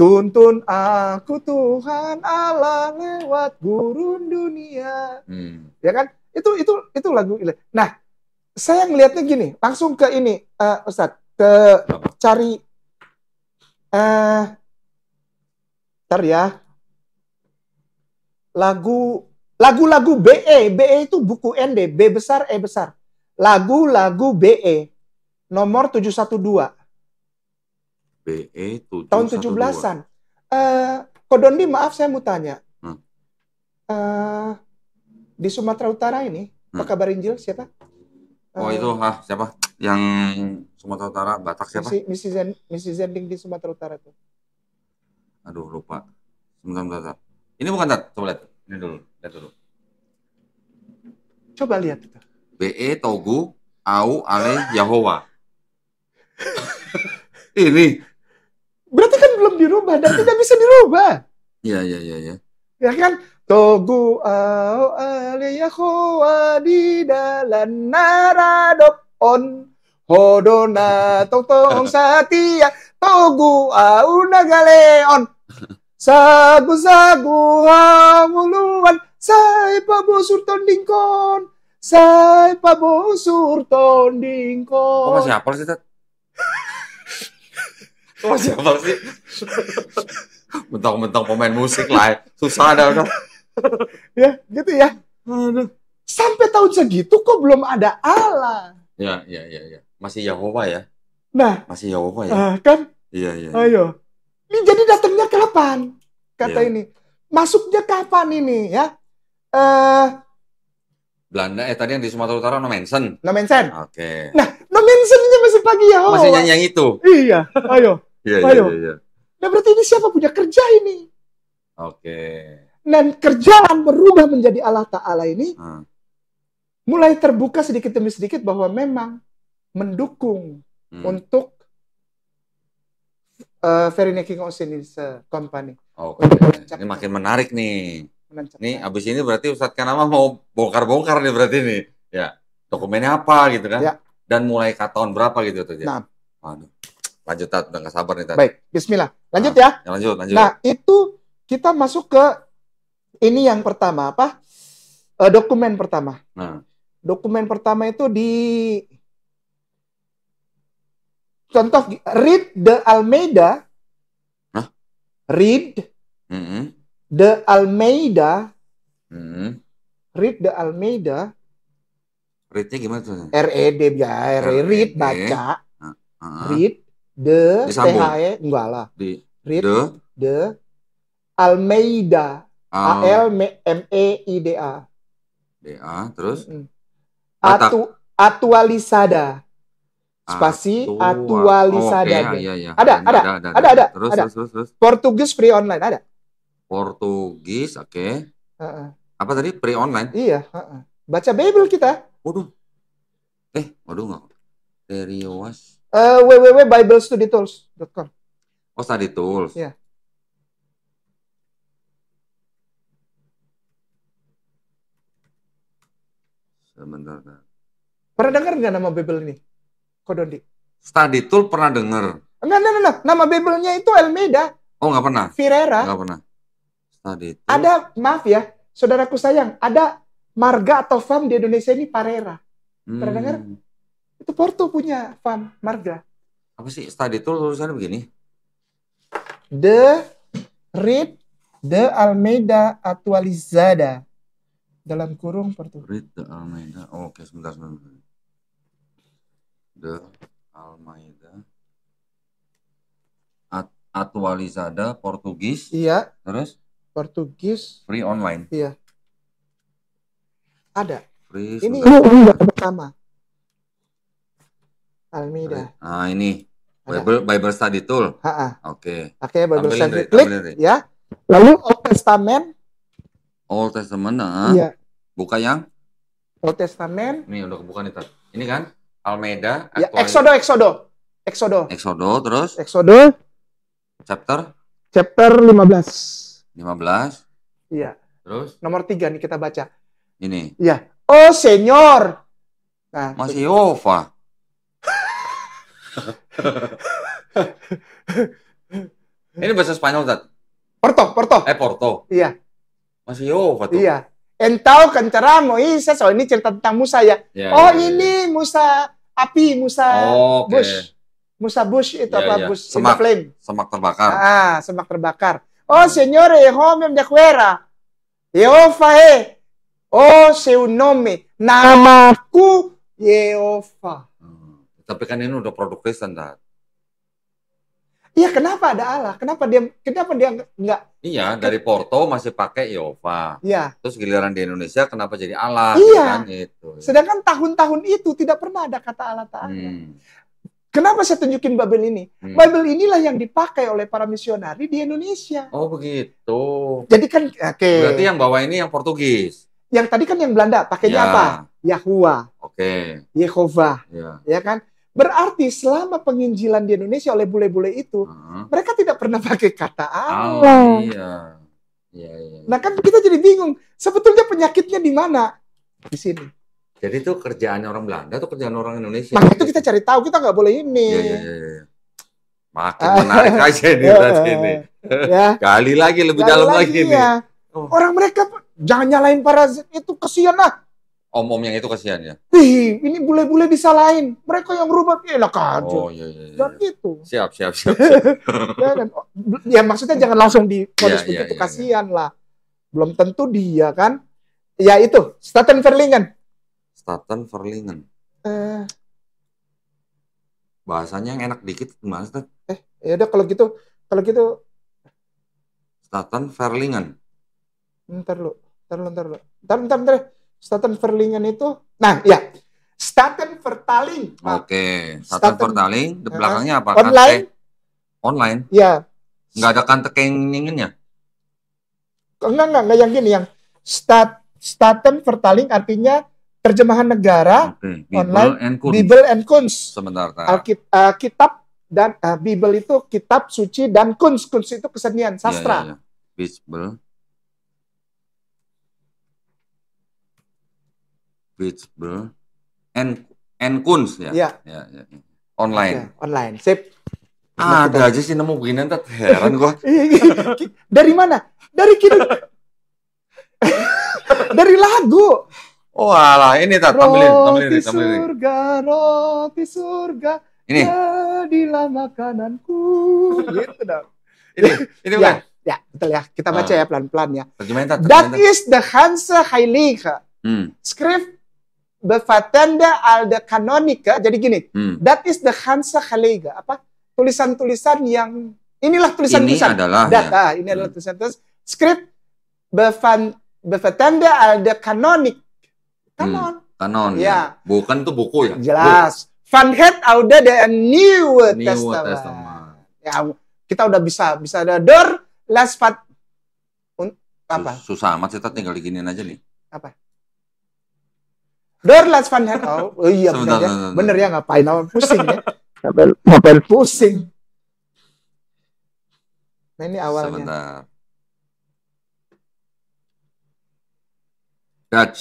Tuntun aku Tuhan Allah lewat gurun dunia. Hmm. Ya kan? Itu itu itu lagu. Nah, saya ngelihatnya gini, langsung ke ini uh, eh, Ustaz, ke cari eh uh, ntar ya. Lagu lagu-lagu BE, BE itu buku ND, B besar, E besar. Lagu-lagu BE nomor 712. BE 712. Tahun 17-an. Uh, Kodondi, maaf saya mau tanya. Hmm. Uh, di Sumatera Utara ini, hmm. apa kabar Injil? Siapa? Oh uh, itu, ah, siapa? Yang Sumatera Utara, Batak siapa? Misi, Zen, Misi Zending di Sumatera Utara tuh. Aduh, lupa. Sebentar, sebentar. Ini bukan Tat, coba lihat. Ini dulu, lihat dulu. Coba lihat itu. BE Togu Au Ale Yahowa. ini dirubah dan tidak bisa dirubah. Iya, iya, iya, iya. Ya kan? Togu au aliyahu di dalam naradop on hodona tong satia togu au nagaleon sagu sagu amuluan sai surton dingkon sai surton dingkon. Oh, masih apa sih, Tat? Oh siapa sih? Mentang-mentang pemain musik lah, ya. susah ada udah. ya, gitu ya. Aduh. Sampai tahun segitu kok belum ada Allah. Ya, ya, ya, ya. Masih Yahova ya. Nah, masih Yahova ya. Uh, kan? Iya, iya, iya. Ayo. Ini jadi datangnya kapan? Kata ya. ini. Masuknya kapan ini ya? Eh uh, Belanda eh tadi yang di Sumatera Utara no mention. No mention. Oke. Okay. Nah, no mentionnya masih pagi ya. Masih nyanyi yang itu. Iya. Ayo. Iya, iya, iya, iya. Nah berarti ini siapa punya kerja ini? Oke. Okay. Dan kerjaan berubah menjadi Allah Ta'ala ini hmm. mulai terbuka sedikit demi sedikit bahwa memang mendukung hmm. untuk uh, eh, Verineki ini Company. Oke, okay. ini makin menarik nih. Menancapkan. Nih, abis ini berarti Ustadz Kanama mau bongkar-bongkar nih berarti nih. Ya, dokumennya apa gitu kan? Ya. Dan mulai tahun berapa gitu tuh? Ya? Nah, Aduh. Lanjut, Tat. Udah gak sabar nih, Tat. Baik, bismillah. Lanjut nah, ya. ya. Lanjut, lanjut. Nah, itu kita masuk ke ini yang pertama, apa? E, dokumen pertama. Nah. Dokumen pertama itu di contoh read the Almeida. Hah? Read mm -hmm. the Almeida. Mm -hmm. Read the Almeida. Readnya gimana tuh? R E D ya. R E read baca. Uh, uh, read de Disambung. THE enggak lah. Di, de de Almeida ah. A L M E I D A. D A terus Atu Atualisada. Spasi Atualisada. Oh, ya, ya, ya. Ada, ada, ada, ada, ada, ada, Terus, ada. terus, terus, Portugis free online ada. Portugis, oke. Apa tadi free online? Iya. Baca Bible kita. Waduh. Eh, waduh nggak. Was... Uh, eh, www.biblestudytools.com. Oh, study tools. Iya. Sementara. Pernah dengar nggak nama Bible ini? Kodondi. Study tool pernah dengar. Enggak, enggak, enggak. Nama Bible-nya itu Elmeda. Oh, nggak pernah. Firera. Nggak pernah. Study tool. Ada, maaf ya, saudaraku sayang, ada marga atau fam di Indonesia ini Parera. Pernah hmm. dengar? Itu Porto punya Van Marga. Apa sih study tour tulisannya begini? The Read the Almeida atualizada dalam kurung Porto. Read the Almeida. Oh, Oke, okay. sebentar sebentar. The Almeida Atualizada Portugis. Iya. Terus? Portugis. Free online. Iya. Ada. Free. Ini yang pertama. Almida. Ah ini Bible Bible Study Tool. Oke. Okay. okay, Bible Study. Klik ya. Lalu Old Testament. Old Testament. nah. Iya. Buka yang Old Testament. Ini udah kebuka nih, Tat. Ini kan Almeda. Ya, Exodo, Exodo. Exodo. Exodo terus? Exodo. Chapter? Chapter 15. 15? Iya. Terus? Nomor 3 nih kita baca. Ini. Iya. Oh, Senior. Nah, Masih Yova. Ini bahasa Spanyol, Tat? Porto, Porto. Eh, Porto. Iya. Masih Yehova tuh. Iya. Entau kantara Moises. Oh, iya, ini cerita tentang Musa ya. Yeah, oh, yeah, iya. ini Musa api, Musa oh, okay. Bush. Musa Bush itu yeah, apa? Yeah. Bush semak, flame. Semak terbakar. Ah, semak terbakar. Oh, eh home de Cuera. Yehova eh. Oh, seu nome. Namaku Yehova. Tapi kan ini udah produk Kristen, Tat. Iya, kenapa ada Allah? Kenapa dia kenapa dia enggak Iya, dari Porto masih pakai Yehova. Iya. Terus giliran di Indonesia kenapa jadi Allah? Iya. Gitu kan itu. Sedangkan tahun-tahun itu tidak pernah ada kata Allah Ta'ala. Hmm. Kenapa saya tunjukin Babel ini? Hmm. Babel inilah yang dipakai oleh para misionari di Indonesia. Oh begitu. Jadi kan, oke. Okay. Berarti yang bawa ini yang Portugis. Yang tadi kan yang Belanda, pakainya ya. apa? Yahua. Oke. Okay. Yehova. Ya. ya kan? Berarti selama penginjilan di Indonesia oleh bule-bule itu, hmm. mereka tidak pernah pakai kata Allah. Oh, iya. ya, ya. Nah kan kita jadi bingung. Sebetulnya penyakitnya di mana? Di sini. Jadi itu kerjaannya orang Belanda atau kerjaan orang Indonesia? Makanya itu kita cari tahu. Kita nggak boleh ini. Ya, ya, ya. Makin menarik aja ini ya, ini. Ya. Kali lagi lebih Kali dalam lagi, lagi ya. nih. Oh. Orang mereka jangan nyalain para itu kesian lah Om-om yang itu kasihan ya. Wih, ini bule-bule disalahin. Mereka yang rubah Ya lah Oh iya, iya iya. Dan iya. itu. Siap, siap, siap. siap. Ya, ya, maksudnya jangan langsung di yeah, ya, itu ya, kasihan ya. lah. Belum tentu dia kan. Ya itu, Staten Verlingen. Staten Verlingen. Eh. Bahasanya yang enak dikit gimana, Eh, ya udah kalau gitu, kalau gitu Staten Verlingen. Ntar lu, ntar lu, ntar lu. Ntar, ntar, ntar. ntar. Staten Verlingen itu, nah ya, Staten Vertaling. Oke, okay. Staten, Staten Vertaling, di belakangnya apa? Kan online. Kante? Online. Iya. Nggak ada kantekenginginnya? Enggak, enggak, enggak yang gini, yang stat, Staten Vertaling artinya terjemahan negara okay. Bible online and Kunst. Bible and Kunst. Sebentar. Alkit, uh, kitab dan uh, Bible itu kitab suci dan Kunst. Kunst itu kesenian iya, iya, sastra. Ya, ya, ya. Bible Pittsburgh and and Kunz ya. Iya. Ya, ya. Online. Ya, online. Iya, Sip. Ah, ada aja sih nemu beginian tet heran gua. Iya, iya. Dari mana? Dari kita. Dari lagu. Oh alah, ini tak tampilin, tampilin, tampilin. roti Surga, roti surga. Ini. Jadilah makananku. gitu dong. Ini, ini bukan. Ya, ya, betul ya. Kita baca uh, ya pelan-pelan ya. That is the Hansa Heilige. Hmm. Script befatanda al de kanonika. Jadi gini, hmm. that is the Hansa Kalega. Apa tulisan-tulisan yang inilah tulisan-tulisan ini adalah ya. data. Ya. Ini adalah hmm. tulisan tulisan script befan befatanda al de kanonik. Kanon. Hmm. Kanon. Ya. ya. Bukan tuh buku ya. Jelas. fun Van Het Auda de New, New Testament. Testament. Ya, kita udah bisa bisa ada door last part apa? Susah amat kita tinggal gini aja nih. Apa? Dorlas Van Her. Ya. Oh, oh iya benar ya. Benar ya ngapain awal pusing ya. Ngapain, ngapain pusing. Nah ini awalnya. Sebentar. Dutch.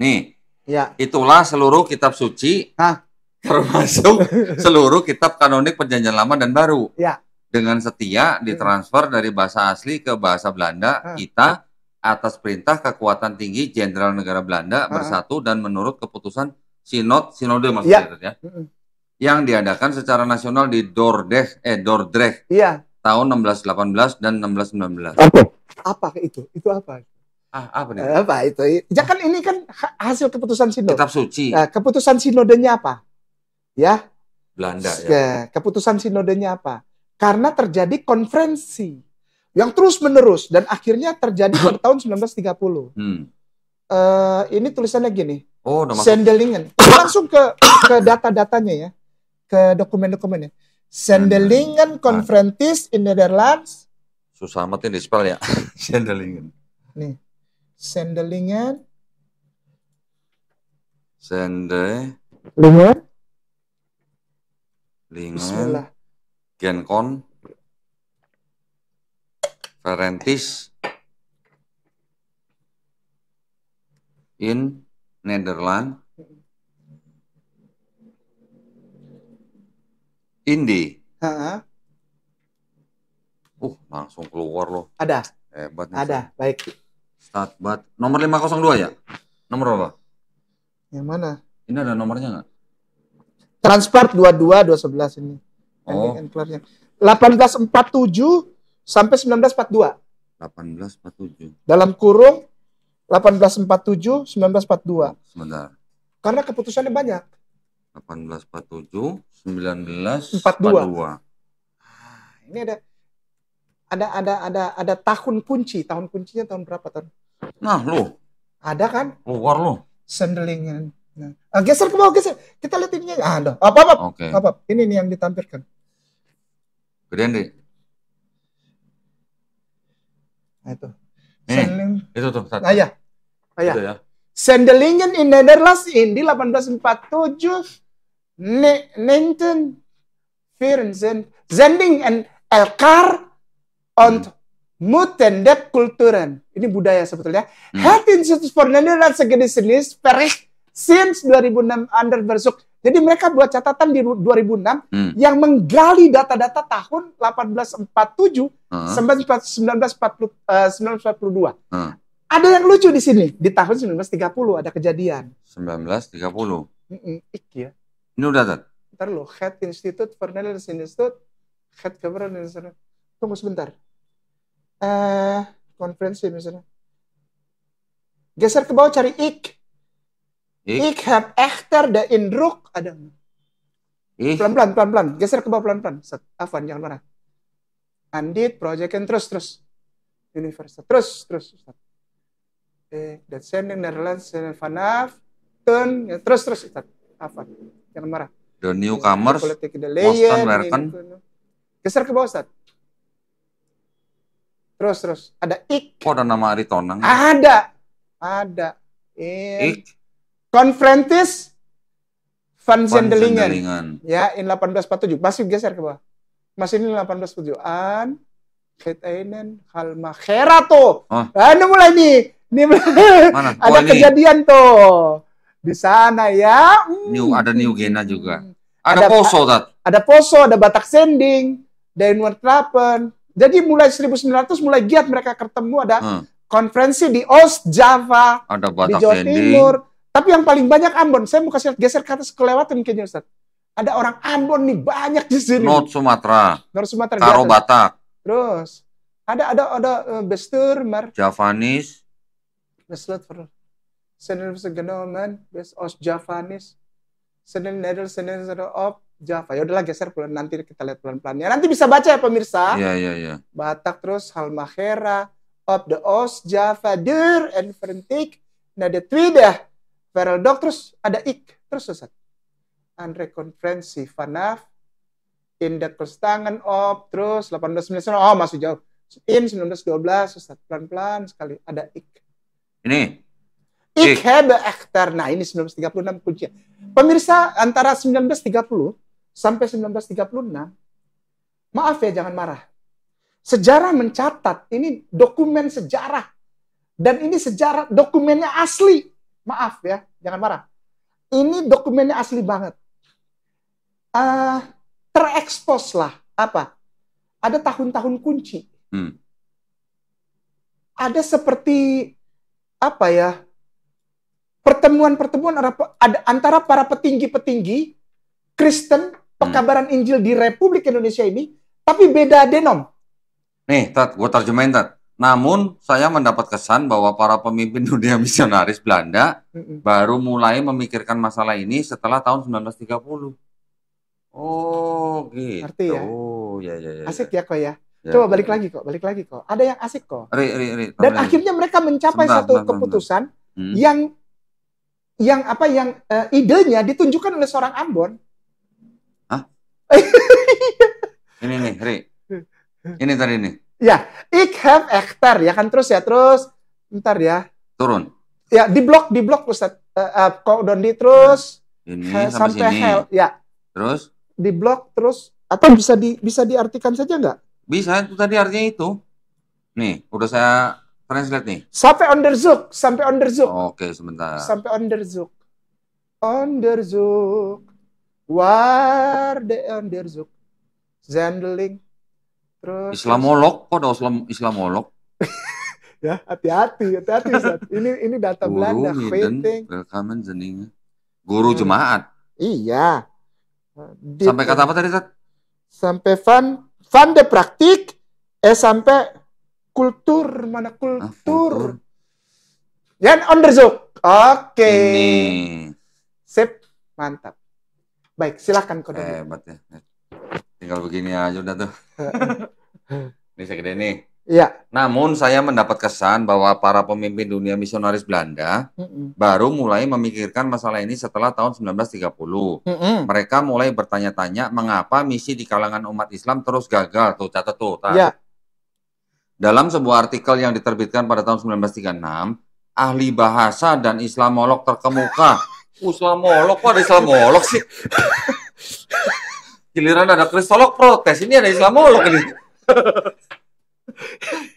Nih. Ya. Itulah seluruh kitab suci. Hah? Termasuk seluruh kitab kanonik perjanjian lama dan baru. Ya. Dengan setia ditransfer dari bahasa asli ke bahasa Belanda, Hah. kita atas perintah kekuatan tinggi jenderal negara Belanda uh-huh. bersatu dan menurut keputusan sinod sinode maksudnya ya. ya yang diadakan secara nasional di Dordrecht eh Dordrecht. Iya. Tahun 1618 dan 1619. Apa? Apa itu? Itu apa? Ah, apa nih? Eh, apa itu? Ya kan ini kan hasil keputusan sinode. Kitab suci. Nah, keputusan sinodenya apa? Ya. Belanda ya. Keputusan sinodenya apa? Karena terjadi konferensi yang terus menerus dan akhirnya terjadi pada tahun 1930. Hmm. Uh, ini tulisannya gini. Oh, Sendelingen. Langsung ke ke data-datanya ya, ke dokumen-dokumennya. Sendelingen hmm. in in Netherlands. Susah amat ini spell ya. Sendelingen. Nih. Sendelingen. Sendelingen. Lingen. Lingen. Bismillah. Genkon. Parentis, in Netherlands Indi. Heeh. Uh, langsung keluar loh. Ada. Hebat nih. Ada, saya. baik. Start bat. Nomor 502 ya? Nomor apa? Yang mana? Ini ada nomornya nggak? Transport 22211 ini. Oh. Ending and 1847 sampai 1942. 1847. Dalam kurung 1847 1942. Sebentar. Karena keputusannya banyak. 1847 1942. 42. Ini ada ada ada ada ada tahun kunci. Tahun kuncinya tahun berapa tahun? Nah, lo. Ada kan? Keluar lo. Sendelingan. Nah, ah, geser ke bawah, geser. Kita lihat ininya. Ah, ada. Apa apa? Oke. Okay. Apa? Ini nih yang ditampilkan. Gede, Nah itu. Nih, itu tuh satu. Ayah. ya. Itu nah, ya. ya. Sendelingen in Netherlands Indi 1847 Nenten Zending and Elkar und hmm. Muten der Kulturen. Ini budaya sebetulnya. Hmm. Hat Institute for Netherlands Gedeselis Perich since 2006 under Bersuk jadi mereka buat catatan di 2006 hmm. yang menggali data-data tahun 1847 uh -huh. 1940, uh, 1942. Uh. Ada yang lucu di sini di tahun 1930 ada kejadian. 1930. Mm -mm, ik ya. Ini udah ada. Ntar lo, Head Institute Fernandez Institute, Head Government Institute. Tunggu sebentar. Eh, uh, konferensi misalnya. Geser ke bawah cari ik. Ik, ik heb echter de indruk ada. Pelan-pelan, pelan-pelan. Geser ke bawah pelan-pelan. Afwan, jangan marah. Andit, projectin terus, terus. Universal. Terus, terus. Eh, dan sending, dan relan, fanaf, ten, ya, terus, terus. Ustaz. Afwan, jangan marah. The newcomers, the American. Geser ke bawah, Ustaz. Terus, terus. Ada ik. Oh, ada nama Aritonang? Ada. Ada. Ik. ik Konferentis Van Zendelingen. Ya, in 1847. Masih geser ke bawah. Masih ini 1847. An Ketainen Halma tuh. Oh. Anu mulai nih. Ini Mana? ada oh, kejadian ini. tuh. Di sana ya. Hmm. New ada New Gena juga. Hmm. Ada, ada Poso, Tat. Ada Poso, ada Batak Sending, Dainwar Trappen. Jadi mulai 1900 mulai giat mereka ketemu ada hmm. konferensi di Ost Java, ada Batak di Jawa Sending. Timur tapi yang paling banyak Ambon. Saya mau kasih geser ke atas kelewatan kayaknya Ustaz. Ada orang Ambon nih banyak di sini. North Sumatera. North Sumatera. Karo Batak. Terus ada ada ada uh, Bestur, Mar. Javanis. Beslut for Senin segenoman, Best Os Javanis. Senin Nedel, Nedel of Java. Ya udahlah geser pelan nanti kita lihat pelan-pelannya. Nanti bisa baca ya pemirsa. Iya iya iya. Batak terus Halmahera, of the Os Java, Dur and Frentik, Nada dah. Viral dog terus ada ik terus sesat. Ustaz. fanaf in index tangan op terus 1819 oh masih jauh. In 1912 sesat pelan-pelan sekali ada ik. Ini Ik hebe ekter. Nah, ini 1936 kunci. Pemirsa, antara 1930 sampai 1936, maaf ya, jangan marah. Sejarah mencatat, ini dokumen sejarah. Dan ini sejarah, dokumennya asli maaf ya, jangan marah. Ini dokumennya asli banget. Uh, terekspos lah apa? Ada tahun-tahun kunci. Hmm. Ada seperti apa ya? Pertemuan-pertemuan ada antara para petinggi-petinggi Kristen pekabaran hmm. Injil di Republik Indonesia ini, tapi beda denom. Nih, Tat, gue terjemahin, Tat. Namun saya mendapat kesan bahwa para pemimpin dunia misionaris Belanda mm hmm baru mulai memikirkan masalah ini setelah tahun 1930. Oh, ya? gitu. Arti ya? Oh, ya ya ya. Asik ya kok ya. Ya, Coba balik lagi kok, balik lagi kok. Ada yang asik kok. Ri, ri, ri, Dan ri. akhirnya mereka mencapai sebentar, satu sebentar, keputusan sebentar. Hmm. yang yang apa yang uh, idenya ditunjukkan oleh seorang Ambon. Hah? ini nih, Ri. Hmm. Ini tadi nih. Ya, ik have hektar ya kan terus ya terus. Ntar ya. Turun. Ya di blok di blok Ustaz. Uh, eh, uh, eh, Dondi terus ini sampai, hell ya. Terus di blok terus atau bisa di bisa diartikan saja nggak? Bisa itu tadi artinya itu. Nih, udah saya translate nih. Sampai onderzoek, sampai onderzoek. Oke, sebentar. Sampai onderzoek. Onderzoek. Waar de onderzoek. Zendeling. Terus Islamolog kok ada Islam Islamolog? ya, hati-hati, hati-hati. ini ini data Guru, Belanda, Medan, Welcome Guru hmm. jemaat. Iya. Di, sampai kata apa tadi, Sat? Sampai van van de praktik eh sampai kultur mana ah, kultur. Ah, Jan Oke. Okay. Ini. Sip, mantap. Baik, silakan kode. Hebat ya. Tinggal begini aja udah tuh. Ini saya gede nih. Iya. Namun saya mendapat kesan bahwa para pemimpin dunia misionaris Belanda mm -mm. baru mulai memikirkan masalah ini setelah tahun 1930. Mm -mm. Mereka mulai bertanya-tanya mengapa misi di kalangan umat Islam terus gagal. Tuh catat tuh. Tar. Iya. Dalam sebuah artikel yang diterbitkan pada tahun 1936, ahli bahasa dan Islamolog terkemuka. Islamolog kok ada Islamolog sih? giliran ada kristolog protes ini ada islamolog ini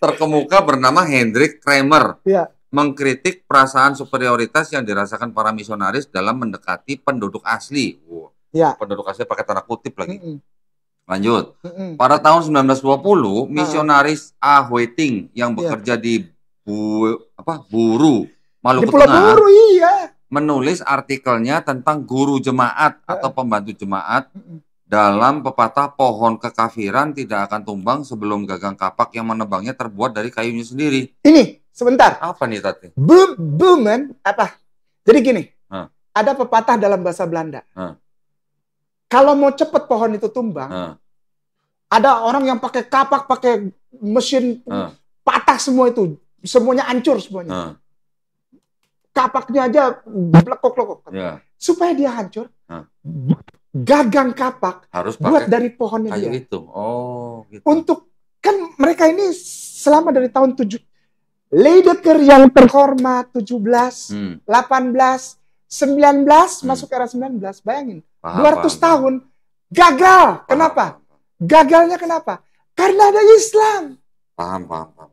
terkemuka bernama Hendrik Kramer ya. mengkritik perasaan superioritas yang dirasakan para misionaris dalam mendekati penduduk asli ya. penduduk asli pakai tanda kutip lagi mm -mm. lanjut mm -mm. pada tahun 1920 ah. misionaris A Waiting yang iya. bekerja ya. di bu apa buru Maluku di Pulau Tengah buru, iya. menulis artikelnya tentang guru jemaat atau pembantu jemaat dalam pepatah pohon kekafiran tidak akan tumbang sebelum gagang kapak yang menebangnya terbuat dari kayunya sendiri. Ini sebentar. Apa nih tadi? Boom, boomen apa? Jadi gini, ada pepatah dalam bahasa Belanda. Kalau mau cepet pohon itu tumbang, ada orang yang pakai kapak, pakai mesin patah semua itu, semuanya hancur semuanya. Kapaknya aja blekok blekok Yeah. Supaya dia hancur gagang kapak harus pakai buat dari pohonnya kayu dia. itu. Oh, gitu. Untuk kan mereka ini selama dari tahun 7 Leideker yang terhormat 17, hmm. 18, 19 hmm. masuk era 19, bayangin. Paham, 200 paham. tahun gagal. Paham. Kenapa? Gagalnya kenapa? Karena ada Islam. Paham, paham, paham.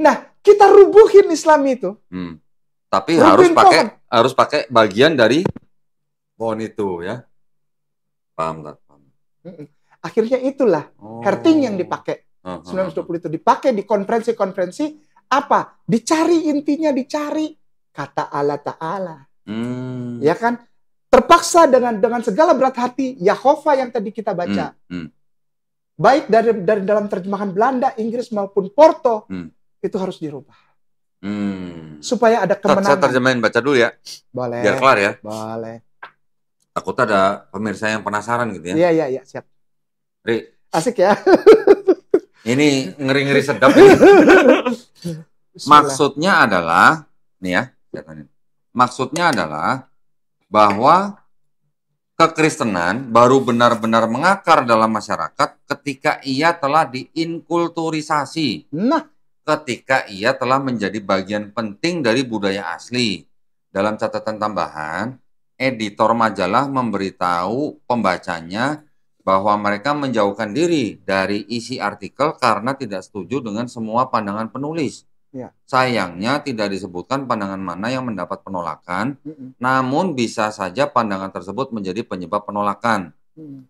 Nah, kita rubuhin Islam itu. Hmm. Tapi Rubin harus pakai pohon. harus pakai bagian dari pohon itu ya. Paham, Akhirnya itulah oh. herting yang dipakai. Uh -huh. 1920 itu dipakai di konferensi-konferensi apa? Dicari intinya dicari kata Allah Taala. Hmm. Ya kan? Terpaksa dengan dengan segala berat hati Yahova yang tadi kita baca. Hmm. Hmm. Baik dari dari dalam terjemahan Belanda, Inggris maupun Porto hmm. itu harus dirubah. Hmm. Supaya ada kemenangan. Saya terjemahin baca dulu ya. Boleh. Biar kelar ya. Boleh. Takut ada pemirsa yang penasaran gitu ya. Iya, iya, iya, siap. Ri. Asik ya. ini ngeri-ngeri sedap. Maksudnya adalah, nih ya, lihat Maksudnya adalah bahwa kekristenan baru benar-benar mengakar dalam masyarakat ketika ia telah diinkulturisasi. Nah, ketika ia telah menjadi bagian penting dari budaya asli. Dalam catatan tambahan, editor majalah memberitahu pembacanya bahwa mereka menjauhkan diri dari isi artikel karena tidak setuju dengan semua pandangan penulis. Ya. Sayangnya tidak disebutkan pandangan mana yang mendapat penolakan, mm -mm. namun bisa saja pandangan tersebut menjadi penyebab penolakan. Mm.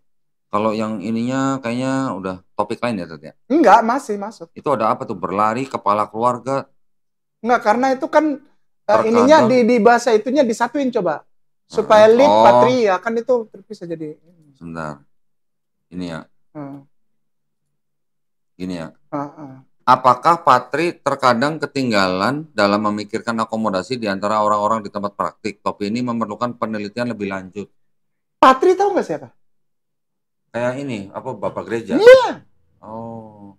Kalau yang ininya kayaknya udah topik lain ya tadi. Ya? Enggak, masih masuk. Itu ada apa tuh berlari kepala keluarga? Enggak, karena itu kan eh, Terkadang. ininya di, di bahasa itunya disatuin coba supaya lead oh. patria kan itu terpisah jadi sebentar ini ya hmm. gini ya uh apakah patri terkadang ketinggalan dalam memikirkan akomodasi di antara orang-orang di tempat praktik Tapi ini memerlukan penelitian lebih lanjut patri tahu nggak siapa kayak ini apa bapak gereja iya oh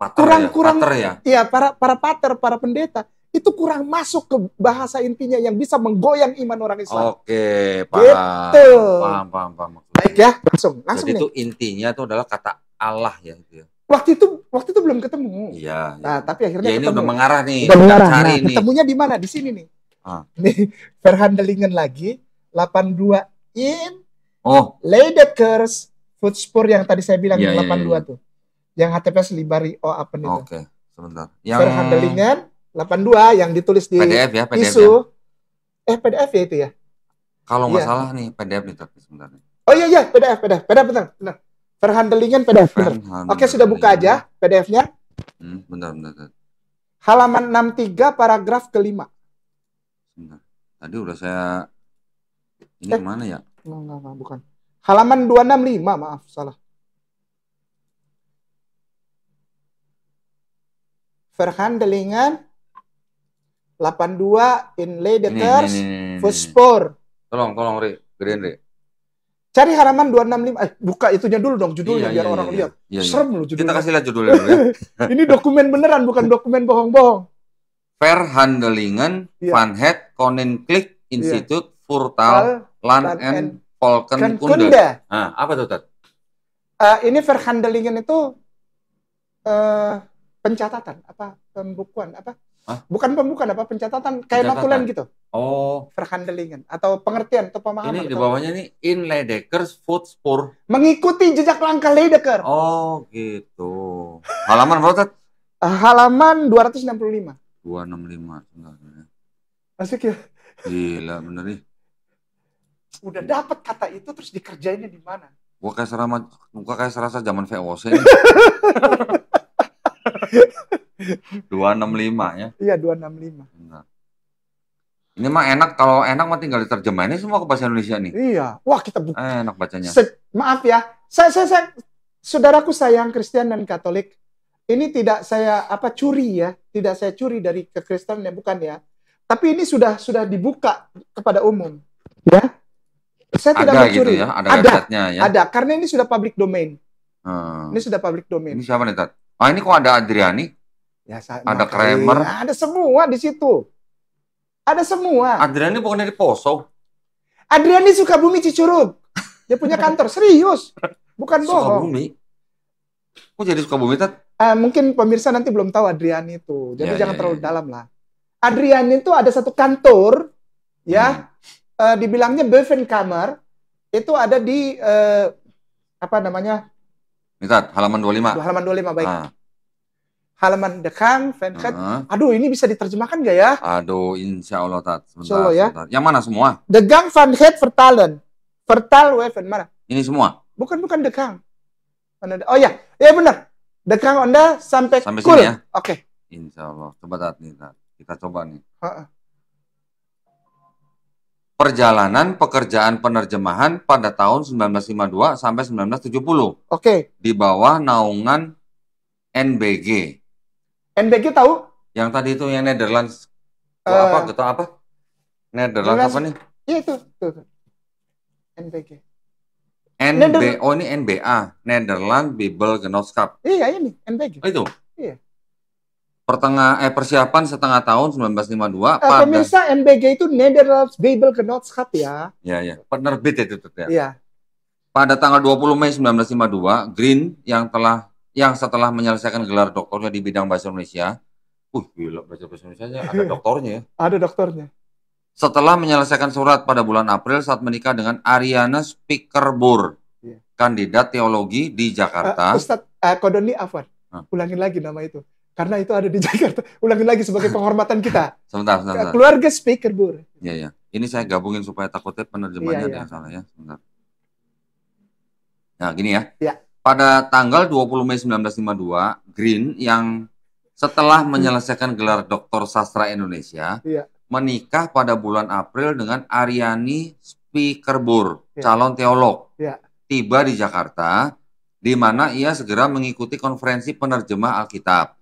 pater kurang ya? kurang pater ya iya para para pater para pendeta itu kurang masuk ke bahasa intinya yang bisa menggoyang iman orang Islam. Oke, paham. Gitu. Paham, paham, paham. Baik ya, langsung, langsung Jadi nih. itu intinya itu adalah kata Allah ya. Gitu ya. Waktu itu waktu itu belum ketemu. Iya. iya. Nah, ya. tapi akhirnya ya, ini ketemu. udah mengarah nih. Udah mengarah. Cari nah, nih. Ketemunya di mana? Di sini nih. Ah. Nih, Verhandelingen lagi 82 in Oh. Leideckers Footspur yang tadi saya bilang ya, 82 ya, ya. tuh. Yang HTPS Libari oh apa nih Oke, okay. sebentar. Yang Verhandelingen 82 yang ditulis di PDF ya, PDF isu. Ya. Eh PDF ya itu ya. Kalau nggak ya. salah nih PDF nih tapi sebentar Oh iya iya PDF PDF PDF benar benar. Perhandlingan PDF benar. Oke sudah buka aja PDF-nya. Hmm, benar benar. bentar. Halaman 63 paragraf kelima. Benar. Tadi udah saya ini eh. kemana ya? Enggak, enggak, enggak, bukan. Halaman 265, maaf, salah. Verhandelingan 82 in leaders Fosfor. Tolong, tolong Ri, gedein Ri. Cari halaman 265. Eh, buka itunya dulu dong judulnya iya, biar iya, orang iya, iya. lihat. Iya, iya. Serem loh judulnya. Kita kasih lihat judulnya dulu ya. Ini dokumen beneran bukan dokumen bohong-bohong. Verhandelingen yeah. Van het Click iya. Institute yeah. voor Taal, Land and Volkenkunde. Nah, apa tuh, Tat? Uh, ini Verhandelingen itu uh, pencatatan apa pembukuan apa Hah? Bukan pembukaan apa pencatatan kayak notulen gitu. Oh. Perhandlingan atau pengertian atau pemahaman. Ini di bawahnya nih in Ledeker's Footspur. Mengikuti jejak langkah Ledeker. Oh, gitu. Halaman berapa? Eh, halaman 265. 265. Enggak, enggak. Asik ya. Gila bener nih. Udah dapat kata itu terus dikerjainnya di mana? Gua kayak serasa gua kayak serasa zaman VOC. dua enam lima ya. Iya, dua 265. lima Ini mah enak kalau enak mah tinggal ini semua ke bahasa Indonesia nih. Iya. Wah, kita Eh, enak bacanya. Se maaf ya. Saya, saya saya saudaraku sayang Kristen dan Katolik. Ini tidak saya apa curi ya, tidak saya curi dari kekristenan ya, bukan ya. Tapi ini sudah sudah dibuka kepada umum. Ya. Saya ada tidak mencuri. Gitu ya, ada, ada ya. Ada karena ini sudah public domain. Hmm. Ini sudah public domain. Ini siapa nih, Tat? Ah ini kok ada Adriani? Ya, ada Kramer. Ada semua di situ. Ada semua. Adriani bukan dari Poso. Adriani suka bumi Cicurug. Dia punya kantor, serius. Bukan suka bohong. bumi? Kok jadi suka bumi Tat? Uh, mungkin pemirsa nanti belum tahu Adriani itu. Jadi ya, jangan ya, terlalu ya. ya. dalam lah. Adriani itu ada satu kantor, ya. Hmm. Uh, dibilangnya Itu ada di, uh, apa namanya, Misal halaman 25. Halaman 25 baik. Ah. Halaman dekang, fancat. Uh ah. -huh. Aduh, ini bisa diterjemahkan gak ya? Aduh, insya Allah tat. Sebentar, insya Allah, ya. Sebentar. Yang mana semua? Degang, fancat, vertalen. Vertal, weven mana? Ini semua. Bukan bukan dekang. Oh ya, ya benar. Dekang anda sampai, sampai Sini ya? Oke. Okay. Insya Allah. Coba tat Kita coba nih. Uh -uh perjalanan pekerjaan penerjemahan pada tahun 1952 sampai 1970. Oke. Okay. Di bawah naungan NBG. NBG tahu? Yang tadi itu yang Netherlands uh, apa eh, gitu apa? Netherlands, apa nih? Iya itu, NBG. NB, oh ini NBA, Netherlands Bible Genoskap. Iya ini NBG. Oh, itu. Iya pertengah eh persiapan setengah tahun 1952 nah, eh, pada pemirsa MBG itu Netherlands Nederlands Bijbelgenootschap ya. Ya ya, penerbit itu ya. Iya. Pada tanggal 20 Mei 1952, Green yang telah yang setelah menyelesaikan gelar doktornya di bidang bahasa Indonesia, uh gila bahasa Indonesia ada doktornya ya. ada doktornya. Setelah menyelesaikan surat pada bulan April saat menikah dengan Ariana Speakerbur, ya. kandidat teologi di Jakarta. Uh, eh, Ustaz, uh, eh, Kodoni Afwan, uh. ulangin lagi nama itu karena itu ada di Jakarta. Ulangi lagi sebagai penghormatan kita. sebentar, sebentar, sebentar. Keluarga speaker, Bur. Iya, iya. Ini saya gabungin supaya takutnya penerjemahannya iya, ada iya. yang salah ya. Sebentar. Nah, gini ya. Iya. Pada tanggal 20 Mei 1952, Green yang setelah menyelesaikan gelar Doktor Sastra Indonesia, iya. menikah pada bulan April dengan Ariani Spikerbur, iya. calon teolog. Iya. Tiba di Jakarta, di mana ia segera mengikuti konferensi penerjemah Alkitab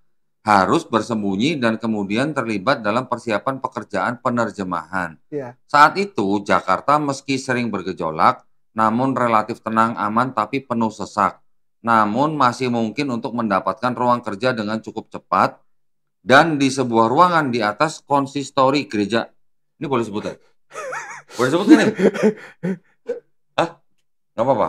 harus bersembunyi dan kemudian terlibat dalam persiapan pekerjaan penerjemahan. Ya. Saat itu Jakarta meski sering bergejolak, namun relatif tenang, aman, tapi penuh sesak. Namun masih mungkin untuk mendapatkan ruang kerja dengan cukup cepat dan di sebuah ruangan di atas konsistori gereja. Ini boleh sebut ya? Boleh sebut ini? Hah? Gak apa-apa.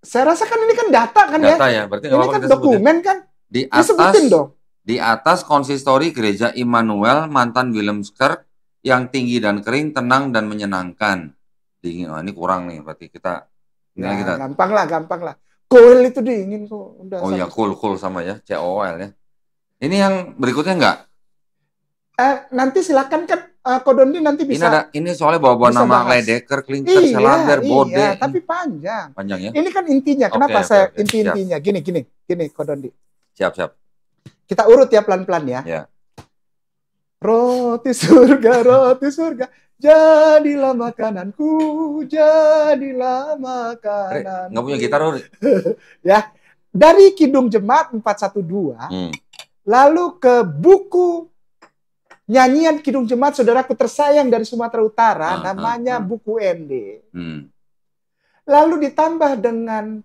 Saya rasa kan ini kan data kan data ya? Data ya, berarti gak apa-apa. kan ya. dokumen kan? Di atas, Disebutin di atas konsistori gereja Immanuel mantan Willemskirk yang tinggi dan kering, tenang dan menyenangkan. Dingin, oh, ini kurang nih, berarti kita. Ya, kita... gampang lah, gampang lah. Cool itu dingin kok. Udah oh ya, cool, cool sama ya, COL ya. Ini yang berikutnya enggak? Eh, nanti silakan kan uh, eh, Kodoni nanti bisa. Ini ada ini soalnya bawa-bawa nama bahas. Ledeker, Klinker, iya, Selander, iya, Bode. Hmm. tapi panjang. Panjang ya. Ini kan intinya. Kenapa okay, saya okay, inti-intinya? Gini, gini, gini Kodoni. Siap, siap. Kita urut ya pelan-pelan ya. ya. Roti surga, roti surga, jadilah makananku, jadilah makanan. Nggak punya gitar, Rory. ya, dari Kidung Jemaat 412, hmm. lalu ke buku nyanyian Kidung Jemaat saudaraku tersayang dari Sumatera Utara, hmm, namanya hmm, buku ND. Hmm. Lalu ditambah dengan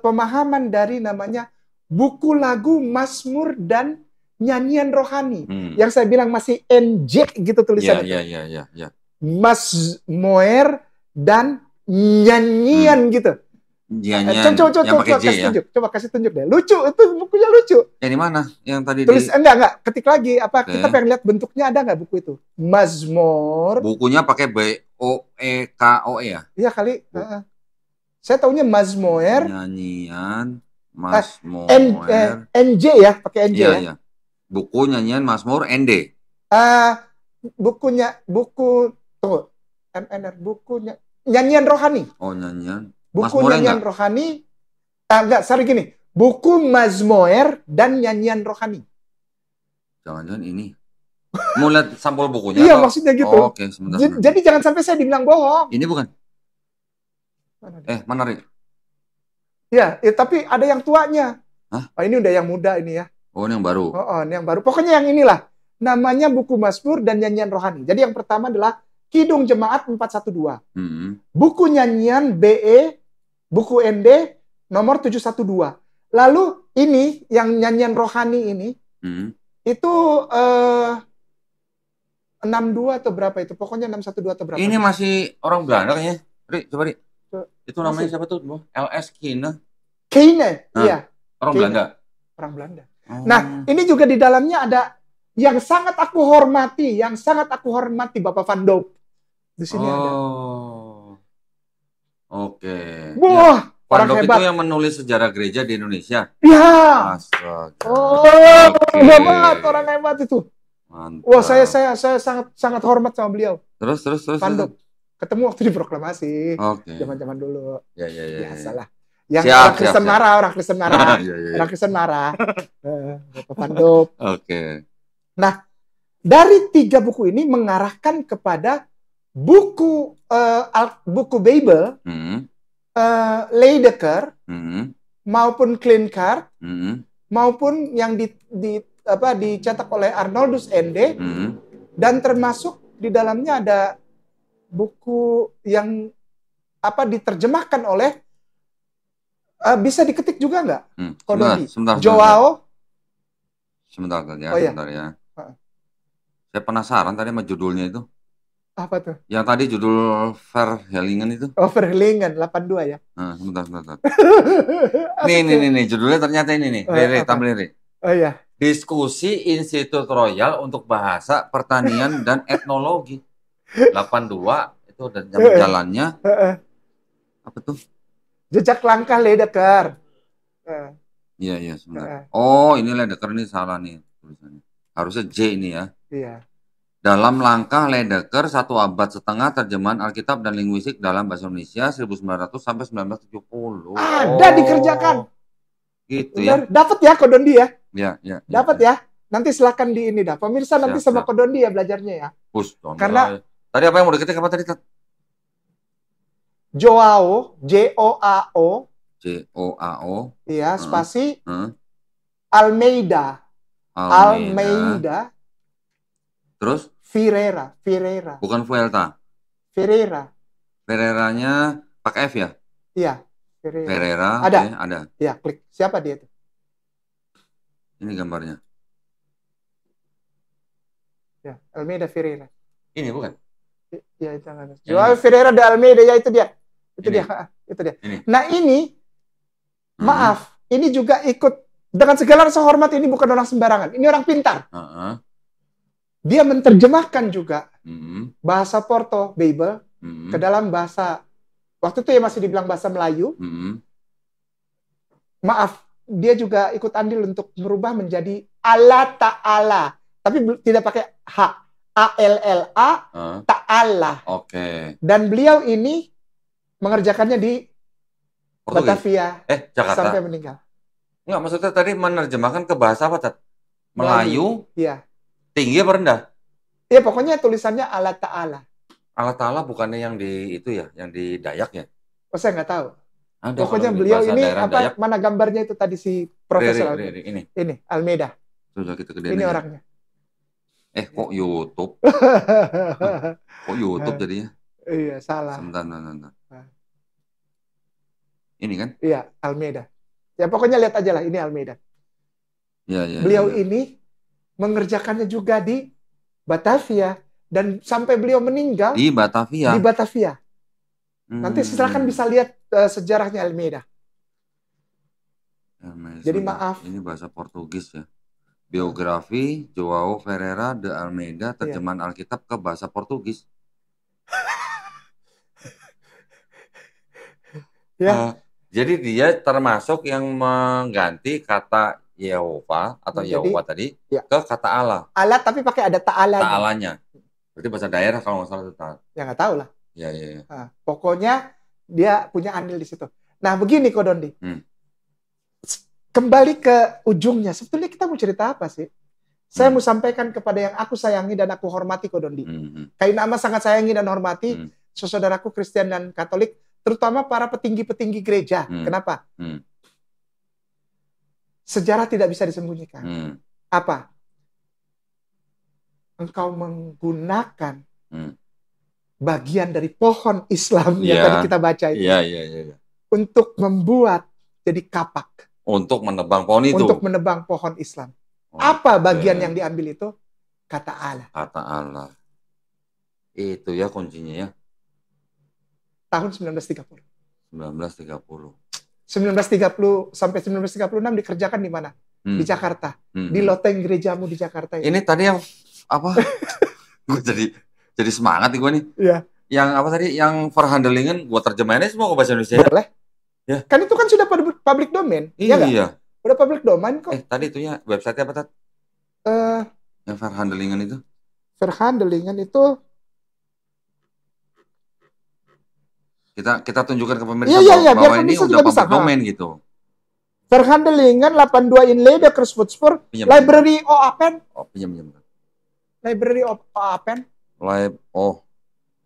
pemahaman dari namanya buku lagu, Mazmur dan nyanyian rohani. Hmm. Yang saya bilang masih NJ gitu tulisannya. Yeah, yeah, yeah, yeah, yeah. Moer dan nyanyian hmm. gitu. Nyanyian. Eh, coba, coba, coba, coba, kasih ya? tunjuk. Coba kasih tunjuk deh. Lucu, itu bukunya lucu. Yang eh, mana? Yang tadi Tulis, di... Eh, enggak, enggak. Ketik lagi. Apa okay. kita pengen lihat bentuknya ada nggak buku itu? Mazmur. Bukunya pakai B O E K O E ya? Iya kali. Uh -uh. Saya taunya Mazmur. Nyanyian. Mas eh, Moer. N, eh, NJ ya, pakai NJ iya, ya. Iya. Buku nyanyian Mas Moer ND. Eh ah, uh, bukunya buku tunggu. MNR bukunya nyanyian rohani. Oh, nyanyian. Buku Mas nyanyian enggak? rohani. Ah, uh, enggak, sorry gini. Buku Mazmoer dan nyanyian rohani. Jangan-jangan ini. Mau lihat sampul bukunya? iya, maksudnya gitu. Oh, Oke, okay, sebentar, Jadi jangan sampai saya dibilang bohong. Ini bukan. eh, menarik. Ya, ya tapi ada yang tuanya. Hah? Oh, ini udah yang muda ini ya. Oh, ini yang baru. Oh, oh ini yang baru. Pokoknya yang inilah. Namanya buku Mazmur dan nyanyian rohani. Jadi yang pertama adalah Kidung Jemaat 412. Hmm. Buku nyanyian BE, buku ND nomor 712. Lalu ini yang nyanyian rohani ini hmm. itu uh, eh, 62 atau berapa itu? Pokoknya 612 atau berapa. Ini masih orang Belanda kayaknya. Ri, coba Ri. Itu namanya siapa tuh? LS Kine. Kine, nah, iya. Orang Kine. Belanda. Orang Belanda. Oh. Nah, ini juga di dalamnya ada yang sangat aku hormati, yang sangat aku hormati Bapak Van Dok Di sini oh. ada. Oke. Okay. Wah, ya. Van itu yang menulis sejarah gereja di Indonesia. Iya. Oh, okay. hebat, orang hebat itu. Mantap. Wah, saya saya saya sangat sangat hormat sama beliau. Terus terus terus. Van ketemu waktu di proklamasi zaman-zaman okay. dulu. Ya ya ya. Biasalah. Ya, ya. Yang siap, orang Kristen marah, orang Kristen marah, ya, ya, orang Kristen marah. Eh, Bapak Oke. Okay. Nah, dari tiga buku ini mengarahkan kepada buku uh, buku Bible, hmm. uh, eh, Leidecker, hmm. maupun Klinkart, hmm. maupun yang di, di apa dicetak oleh Arnoldus Ende, hmm. dan termasuk di dalamnya ada buku yang apa diterjemahkan oleh uh, bisa diketik juga nggak? Hmm. Kodoni. Sebentar, sebentar, Joao. Sebentar ya, oh, iya. sebentar ya. Uh. Saya penasaran tadi sama judulnya itu. Apa tuh? Yang tadi judul Verhelingen itu. Oh, Verhelingen 82 ya. Nah, sebentar, sebentar. nih, nih, nih, nih, judulnya ternyata ini nih. Oh, Riri, iya, Riri. Oh iya. Diskusi Institut Royal untuk Bahasa, Pertanian, dan Etnologi delapan dua itu udah jam jalannya. Apa tuh? Jejak langkah Ledeker. Iya, iya sebentar. Oh, ini Ledeker ini salah nih tulisannya. Harusnya J ini ya. Iya. Dalam langkah Ledeker satu abad setengah terjemahan Alkitab dan linguistik dalam bahasa Indonesia seribu sembilan 1900 sampai puluh Ada oh. dikerjakan. Gitu ya. Dapat ya Kodondi ya? Iya, iya. iya Dapat ya. ya. Nanti silakan di ini dah. Pemirsa nanti sama Kodondi ya belajarnya ya. Pus, Karena Tadi apa yang mau deketin apa tadi? Tat? Joao, J O A O. J O A O. Iya, spasi. Uh, uh. Almeida. Almeida. Almeida. Terus? Ferreira, Ferreira. Bukan Vuelta. Ferreira. Ferreiranya pakai F ya? Iya. Ferreira. Ferreira ada. Okay, ada. Iya, klik. Siapa dia itu? Ini gambarnya. Ya, Almeida Ferreira. Ini bukan? Ya itu angkatan. Joao Ferreira de Almeida ya itu dia. Itu ini. dia, itu dia. Ini. Nah, ini hmm. maaf, ini juga ikut dengan segala rasa hormat ini bukan orang sembarangan. Ini orang pintar. Uh -huh. Dia menerjemahkan juga uh bahasa Porto Bible uh hmm. ke dalam bahasa waktu itu ya masih dibilang bahasa Melayu. Uh Maaf, dia juga ikut andil untuk merubah menjadi Allah Ta'ala. Tapi tidak pakai H. A-L-L-A, uh. tak Allah. Oke. Okay. Dan beliau ini mengerjakannya di Oke. Batavia eh, Jakarta. sampai meninggal. Enggak, maksudnya tadi menerjemahkan ke bahasa apa, Tat? Melayu? Iya. Tinggi apa rendah? Iya, pokoknya tulisannya Allah Ta'ala. Allah Ta'ala bukannya yang di itu ya, yang di Dayak ya? Oh, saya nggak tahu. Ada pokoknya beliau ini apa mana gambarnya itu tadi si Profesor ini. Ini Almeida. Gitu ini ya. orangnya. Eh kok YouTube? kok YouTube eh, jadinya? Iya salah. Sebentar, nah, nah. Ini kan? Iya Almeida. Ya pokoknya lihat aja lah ini Almeida. Ya, ya, beliau ya, ya. ini mengerjakannya juga di Batavia dan sampai beliau meninggal di Batavia. Di Batavia. Hmm. Nanti silakan bisa lihat uh, sejarahnya Almeida. Almeida. Jadi maaf. Ini bahasa Portugis ya. Biografi Joao Ferreira de Almeida iya. terjemahan yeah. Alkitab ke bahasa Portugis. ya. Yeah. Uh, jadi dia termasuk yang mengganti kata Yehova atau Yehova tadi ya. ke kata Allah. Allah tapi pakai ada ta'ala. Ta'alanya. Berarti bahasa daerah kalau nggak salah itu ta'ala. Ya nggak tahu lah. Ya, ya, ya. Nah, pokoknya dia punya andil di situ. Nah begini Kodondi. Hmm kembali ke ujungnya sebetulnya kita mau cerita apa sih saya hmm. mau sampaikan kepada yang aku sayangi dan aku hormati Kodondi hmm, hmm. Kain nama sangat sayangi dan hormati hmm. saudaraku Kristen dan Katolik terutama para petinggi-petinggi gereja hmm. kenapa sejarah tidak bisa disembunyikan apa engkau menggunakan bagian dari pohon Islam yang ya. tadi kita baca itu yeah, yeah, yeah, yeah. untuk membuat jadi kapak untuk menebang pohon itu. Untuk menebang pohon Islam. Oh, Apa bagian yang diambil itu? Kata Allah. Kata Allah. Itu ya kuncinya ya. Tahun 1930. 1930. 1930 sampai 1936 dikerjakan di mana? Hmm. Di Jakarta. Hmm. Di hmm. loteng gerejamu di Jakarta. Ini, ini tadi yang apa? gue jadi jadi semangat gue nih. Iya. Yang apa tadi? Yang Verhandelingen gue terjemahinnya semua ke bahasa Indonesia. Ya? Boleh. Ya. Kan itu kan sudah pada public domain. Iya. Ya iya. Udah public domain kok. Eh, tadi itunya website apa, Tat? Eh, uh, yang Verhandelingan itu? Verhandelingan itu kita kita tunjukkan ke pemirsa iya, iya, iya, bahwa, ini udah juga public bisa. domain ha. gitu. Verhandelingan 82 in Lede Kreuzwurzburg Library open. Oh, pinjam pinjam. Library of open. Lib oh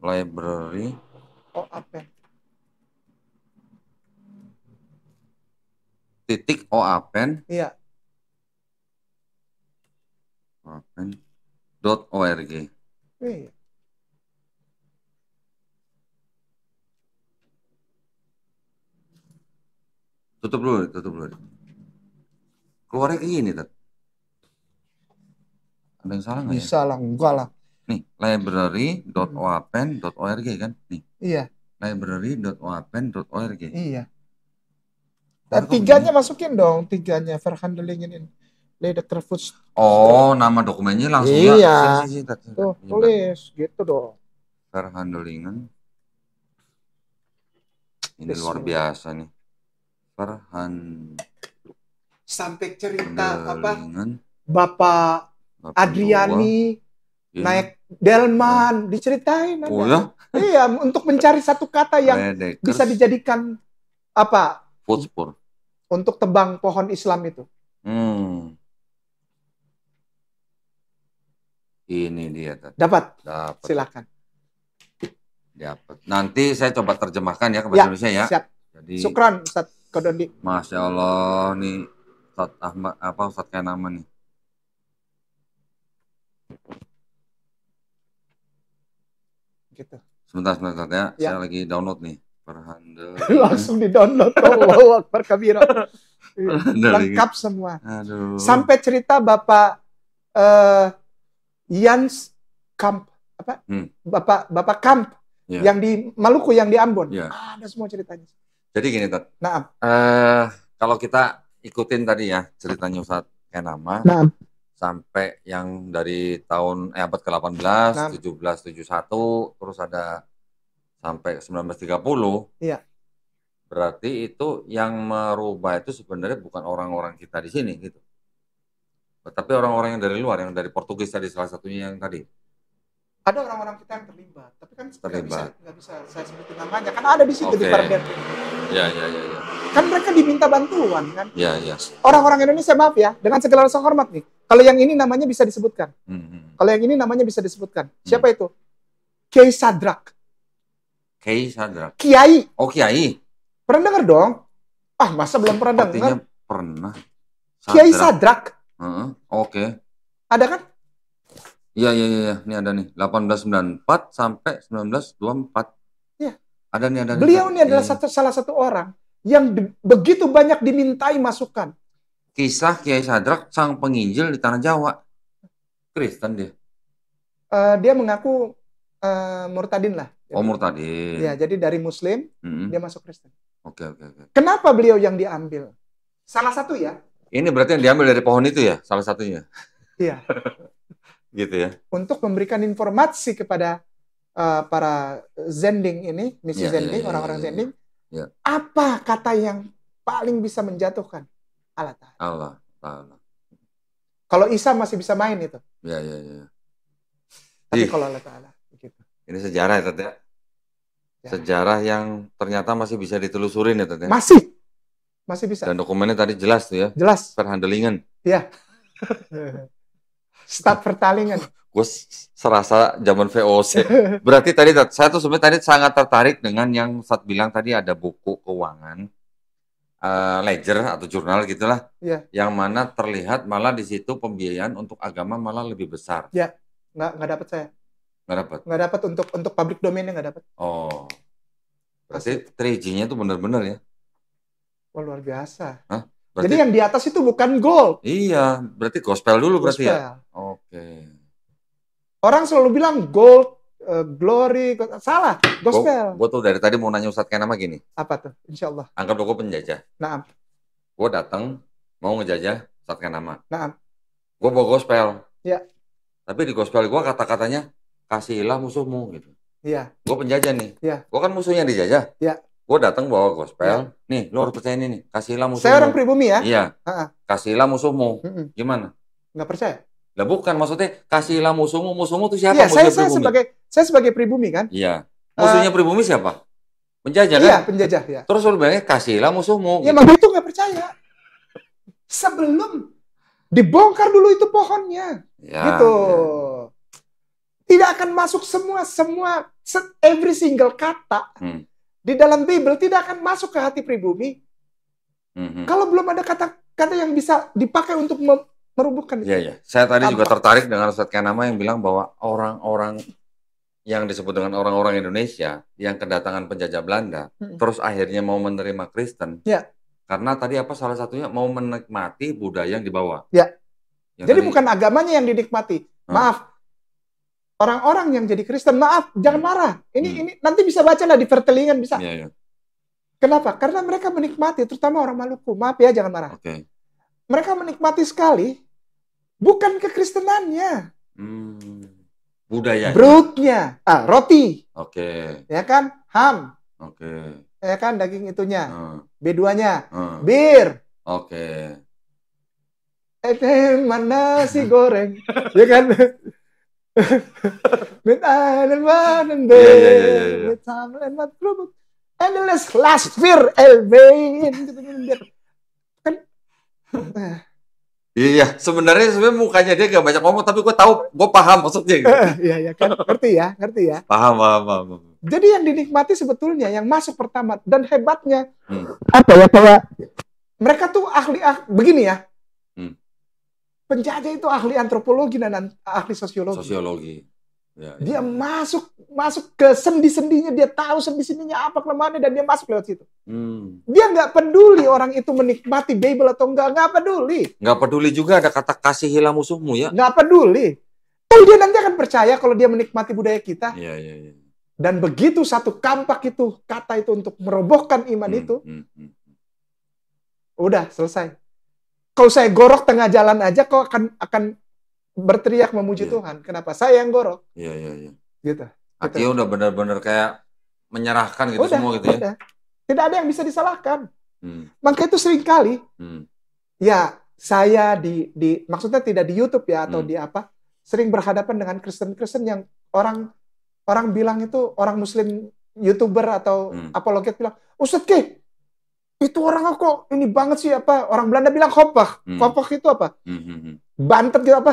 Library open. titik oapen oh, iya oapen dot org iya tutup dulu tutup dulu keluarnya kayak gini tuh ada yang salah nggak ya? lah, enggak lah. Nih, library.oapen.org kan? Nih. Iya. library.oapen.org. Iya. Nah, tiganya masukin dong, tiganya Farhan Delingin Leader Terfus. Oh, nama dokumennya langsung Iya. Ya. Tuh, iya, tulis gitu dong. Farhan Delingin. Ini Bismillah. luar biasa nih. Farhan sampai cerita apa? Bapak, Bapak Adriani dua. naik Delman nah. diceritain oh, Ya? Iya, untuk mencari satu kata yang Redekers. bisa dijadikan apa? Wolfsburg. Iya. Untuk tebang pohon Islam itu. Hmm. Ini dia tadi. Dapat. Dapat. Silakan. Dapat. Nanti saya coba terjemahkan ya ke bahasa ya, Indonesia ya. Siap. Jadi Sukran Ustaz Kodondi. Masya Allah nih Ustaz Ahmad apa Ustaz kayak nama nih. Gitu. Sebentar sebentar ya. ya. Saya lagi download nih. Langsung di download. Allah Akbar Kabiro. Lengkap semua. Aduh. Sampai cerita Bapak uh, Jans Kamp apa? Hmm. Bapak Bapak Kamp yeah. yang di Maluku yang di Ambon. Yeah. Ah, ada semua ceritanya. Jadi gini, Tat. Nah, eh, uh, kalau kita ikutin tadi ya ceritanya Ustaz Kenama. Nah. Sampai yang dari tahun eh, abad ke-18, nah. 1771, terus ada sampai 1930. Iya. Berarti itu yang merubah itu sebenarnya bukan orang-orang kita di sini gitu. Tapi orang-orang yang dari luar, yang dari Portugis tadi salah satunya yang tadi. Ada orang-orang kita yang terlibat, tapi kan terlibat. Gak bisa, gak bisa saya sebutin namanya. Kan ada di situ okay. di Farber. Ya, ya, ya, ya. Kan mereka diminta bantuan kan. Ya, ya. Orang-orang Indonesia maaf ya, dengan segala rasa hormat nih. Kalau yang ini namanya bisa disebutkan. Mm -hmm. Kalau yang ini namanya bisa disebutkan. Hmm. Siapa mm itu? Kiai Sadrak. Kiai Sadrak. Kiai. Oh Kiai. Pernah dengar dong? Ah masa belum pernah dengar? pernah. Sadrak. Kiai Sadrak. Uh -huh. Oke. Okay. Ada kan? Iya, iya iya iya ini ada nih 1894 sampai 1924. Iya. Ada nih ada. Nih. Beliau ini iya, adalah ya, satu salah satu orang yang begitu banyak dimintai masukan. Kisah Kiai Sadrak sang penginjil di tanah Jawa. Kristen dia. Uh, dia mengaku uh, murtadin lah. Oh tadi. Ya, jadi dari Muslim hmm dia masuk Kristen. Oke okay, oke okay, oke. Okay. Kenapa beliau yang diambil? Salah satu ya. Ini berarti yang diambil dari pohon itu ya, salah satunya. Iya. gitu ya. Untuk memberikan informasi kepada uh, para zending ini, misi yeah, iya, zending, iya, orang-orang yeah, yeah, zending, yeah. apa kata yang paling bisa menjatuhkan Allah alat? Allah Kalau Isa masih bisa main itu. Iya iya iya. Tapi kalau Allah Taala. Ini sejarah ya teteh, ya? ya. Sejarah yang ternyata masih bisa ditelusurin ya teteh. Ya? Masih. Masih bisa. Dan dokumennya tadi jelas tuh ya. Jelas. Perhandelingan. Iya. Start pertalingan. Gue serasa zaman VOC. Berarti tadi saya tuh sebenarnya tadi sangat tertarik dengan yang saat bilang tadi ada buku keuangan uh, ledger atau jurnal gitulah. iya. Yang mana terlihat malah di situ pembiayaan untuk agama malah lebih besar. Ya, nggak nggak dapat saya. Nggak dapat. Nggak dapat untuk untuk public domainnya nggak dapat. Oh. Berarti 3G-nya tuh benar-benar ya. Wah, luar biasa. Hah? Berarti... Jadi yang di atas itu bukan gold. Iya, berarti gospel dulu gospel. berarti ya. Oke. Okay. Orang selalu bilang gold Uh, glory, salah, gospel. Gue tuh dari tadi mau nanya Ustadz kayak nama gini. Apa tuh? Insya Allah. Anggap gue penjajah. nah Gue datang mau ngejajah Ustadz kayak nama nah Gue bawa gospel. Ya. Tapi di gospel gue kata-katanya kasihilah musuhmu gitu. Iya. Gue penjajah nih. Iya. Gue kan musuhnya dijajah. Iya. Gue datang bawa gospel. Ya. Nih, luar harus percaya ini nih. Kasihilah musuhmu. Saya orang pribumi ya. Iya. Kasihilah musuhmu. Mm -mm. Gimana? Gak percaya. Lah bukan maksudnya kasihilah musuhmu. Musuhmu tuh siapa? Iya, saya, saya sebagai saya sebagai pribumi kan. Iya. Eh, musuhnya uh, pribumi siapa? Penjajah iya, kan? Iya, penjajah. Iya. Terus lu bilangnya kasihilah musuhmu. Ya gitu. makanya itu nggak percaya. Sebelum dibongkar dulu itu pohonnya. Ya, gitu. Ya tidak akan masuk semua semua every single kata hmm. di dalam Bible tidak akan masuk ke hati pribumi. Hmm. Kalau belum ada kata-kata yang bisa dipakai untuk merubuhkan itu. Iya, iya. Saya tadi juga tertarik dengan Ustadz nama yang bilang bahwa orang-orang yang disebut dengan orang-orang Indonesia yang kedatangan penjajah Belanda, hmm. terus akhirnya mau menerima Kristen. Ya. Karena tadi apa salah satunya mau menikmati budaya yang dibawa. Ya. Yang Jadi tadi... bukan agamanya yang dinikmati. Hmm. Maaf, orang-orang yang jadi Kristen maaf jangan marah ini hmm. ini nanti bisa baca lah di pertelingan bisa yeah, yeah. kenapa karena mereka menikmati terutama orang Maluku maaf ya jangan marah okay. mereka menikmati sekali bukan kekristenannya hmm. budaya brutnya ah roti oke okay. ya kan ham oke okay. ya kan daging itunya hmm. Ah. B2-nya hmm. Ah. bir oke okay. Eh, eh, mana si goreng ya kan With iron man and day, with time and not trouble, endless last vier elvain. Kan? Iya, sebenarnya sebenarnya mukanya dia gak banyak ngomong, tapi gue tahu, gue paham maksudnya. Gitu. iya, iya kan, ngerti ya, ngerti ya. Paham, paham, paham. Jadi yang dinikmati sebetulnya yang masuk pertama dan hebatnya hmm. apa ya bahwa mereka tuh ahli ah, begini ya, penjajah itu ahli antropologi dan ahli sosiologi. Sosiologi. Ya, ya. Dia ya. masuk masuk ke sendi-sendinya, dia tahu sendi-sendinya apa kelemahannya dan dia masuk lewat situ. Hmm. Dia nggak peduli orang itu menikmati Bible atau enggak, nggak peduli. Nggak peduli juga ada kata kasih hilang musuhmu ya. Nggak peduli. Oh dia nanti akan percaya kalau dia menikmati budaya kita. Ya, ya, ya. Dan begitu satu kampak itu kata itu untuk merobohkan iman hmm, itu, hmm, hmm. hmm. udah selesai kalau saya gorok tengah jalan aja, kau akan akan berteriak memuji yeah. Tuhan. Kenapa? Saya yang gorok. Iya, iya, iya. Gitu. Artinya gitu. udah benar-benar kayak menyerahkan gitu udah, semua gitu ya. Udah. Tidak ada yang bisa disalahkan. Hmm. Maka itu sering hmm. ya saya di di maksudnya tidak di YouTube ya atau hmm. di apa sering berhadapan dengan Kristen-Kristen yang orang orang bilang itu orang muslim YouTuber atau hmm. apologet bilang, ustadz ke? itu orang kok ini banget sih apa orang Belanda bilang kopah hmm. kopah itu apa hmm, hmm, hmm. bantet gitu apa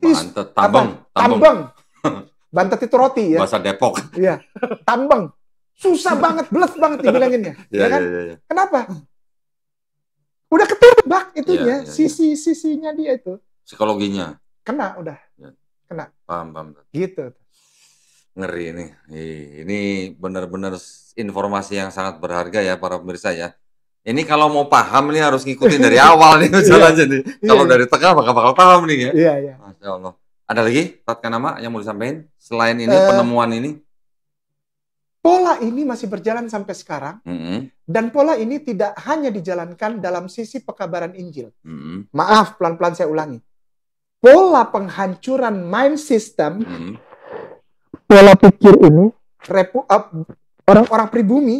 bantet tambang tambang, bantet itu roti ya bahasa Depok ya tambang susah banget belas banget dibilanginnya ya, ya kan ya, ya. kenapa udah ketebak itunya ya, ya, sisi sisinya dia itu psikologinya kena udah ya. kena paham paham gitu ngeri ini ini benar-benar informasi yang sangat berharga ya para pemirsa ya ini kalau mau paham nih harus ngikutin dari awal nih iya. jalan yeah. jadi yeah. kalau iya. dari tengah bakal bakal paham nih ya. Iya yeah, iya. Yeah. Masya Allah. Ada lagi tatka nama yang mau disampaikan selain ini uh, penemuan ini? Pola ini masih berjalan sampai sekarang mm -hmm. dan pola ini tidak hanya dijalankan dalam sisi pekabaran Injil. Mm -hmm. Maaf pelan-pelan saya ulangi. Pola penghancuran mind system, mm -hmm. pola pikir ini, orang eh, orang-orang pribumi,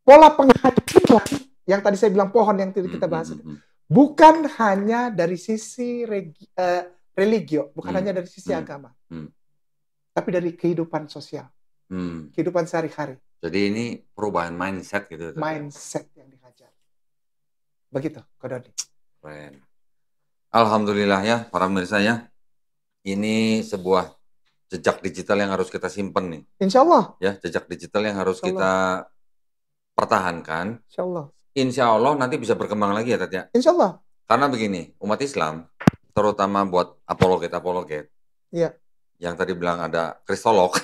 pola penghancuran yang tadi saya bilang pohon yang tadi kita hmm, bahas mm -hmm. bukan hanya dari sisi regi, uh, religio bukan mm -hmm. hanya dari sisi mm -hmm. agama mm -hmm. tapi dari kehidupan sosial mm -hmm. kehidupan sehari-hari jadi ini perubahan mindset gitu mindset yang dihajar begitu Kodoni keren alhamdulillah ya para pemirsa ya ini sebuah jejak digital yang harus kita simpen nih Insya Allah ya jejak digital yang harus kita pertahankan. Insya Allah. Insya Allah nanti bisa berkembang lagi ya Tatya. Insya Allah. Karena begini, umat Islam, terutama buat apologet-apologet, ya. yang tadi bilang ada kristolog,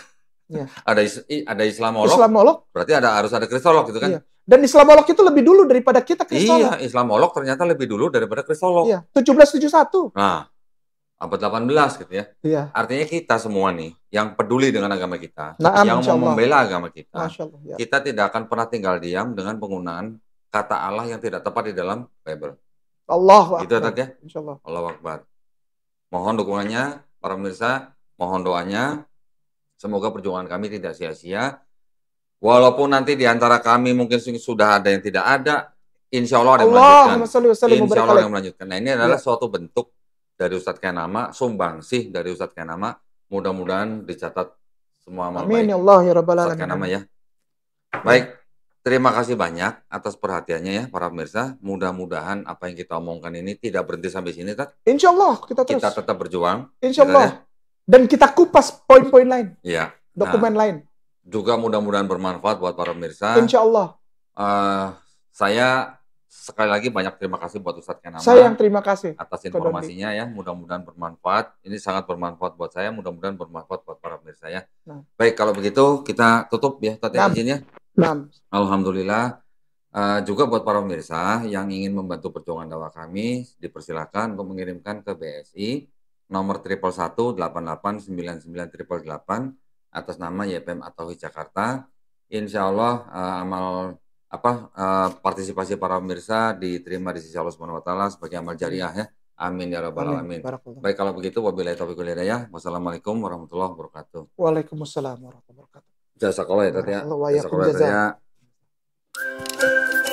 ya. ada is ada islamolog, islamolog, berarti ada harus ada kristolog gitu kan? Ya. Dan islamolog itu lebih dulu daripada kita kristolog. Iya, islamolog ternyata lebih dulu daripada kristolog. Iya, 1771. Nah, abad 18 gitu ya. Iya. Artinya kita semua nih yang peduli dengan agama kita, nah, yang mau membela agama kita, Allah, ya. kita tidak akan pernah tinggal diam dengan penggunaan kata Allah yang tidak tepat di dalam Bible. Allah Itu Ustaz ya? Insyaallah. Allah Akbar. Mohon dukungannya para pemirsa, mohon doanya. Semoga perjuangan kami tidak sia-sia. Walaupun nanti di antara kami mungkin sudah ada yang tidak ada, insya Allah ada yang melanjutkan. Insya Allah yang melanjutkan. Nah ini adalah ya. suatu bentuk dari Ustadz Kenama sumbang sih dari Ustadz Kenama Mudah-mudahan dicatat semua amal Amin, baik. Amin ya Allah ya Rabbal Alamin. Ustadz Kenama ya. Baik, Terima kasih banyak atas perhatiannya ya para pemirsa. Mudah-mudahan apa yang kita omongkan ini tidak berhenti sampai sini, Tat. Insya Allah kita terus. Kita tetap berjuang. Insya Allah. Ya. Dan kita kupas poin-poin lain. Iya. Dokumen nah, lain. Juga mudah-mudahan bermanfaat buat para pemirsa. Insya Allah. Uh, eh, saya sekali lagi banyak terima kasih buat Ustadz Kenama. Saya yang terima kasih. Atas informasinya ya. Mudah-mudahan bermanfaat. Ini sangat bermanfaat buat saya. Mudah-mudahan bermanfaat buat para pemirsa ya. Nah. Baik, kalau begitu kita tutup ya, Tat ya, nah. izinnya. Alhamdulillah. Uh, juga buat para pemirsa yang ingin membantu perjuangan dakwah kami, dipersilakan untuk mengirimkan ke BSI nomor triple satu delapan delapan sembilan sembilan triple delapan atas nama YPM atau Jakarta. Insya Allah uh, amal apa uh, partisipasi para pemirsa diterima di sisi Allah Subhanahu Wa Taala sebagai amal jariah ya. Amin ya rabbal alamin. Baik kalau begitu wabillahi taufiq Wassalamualaikum warahmatullahi wabarakatuh. Waalaikumsalam warahmatullahi wabarakatuh jasa ya, ya. kalau ya tadi ya jasa ya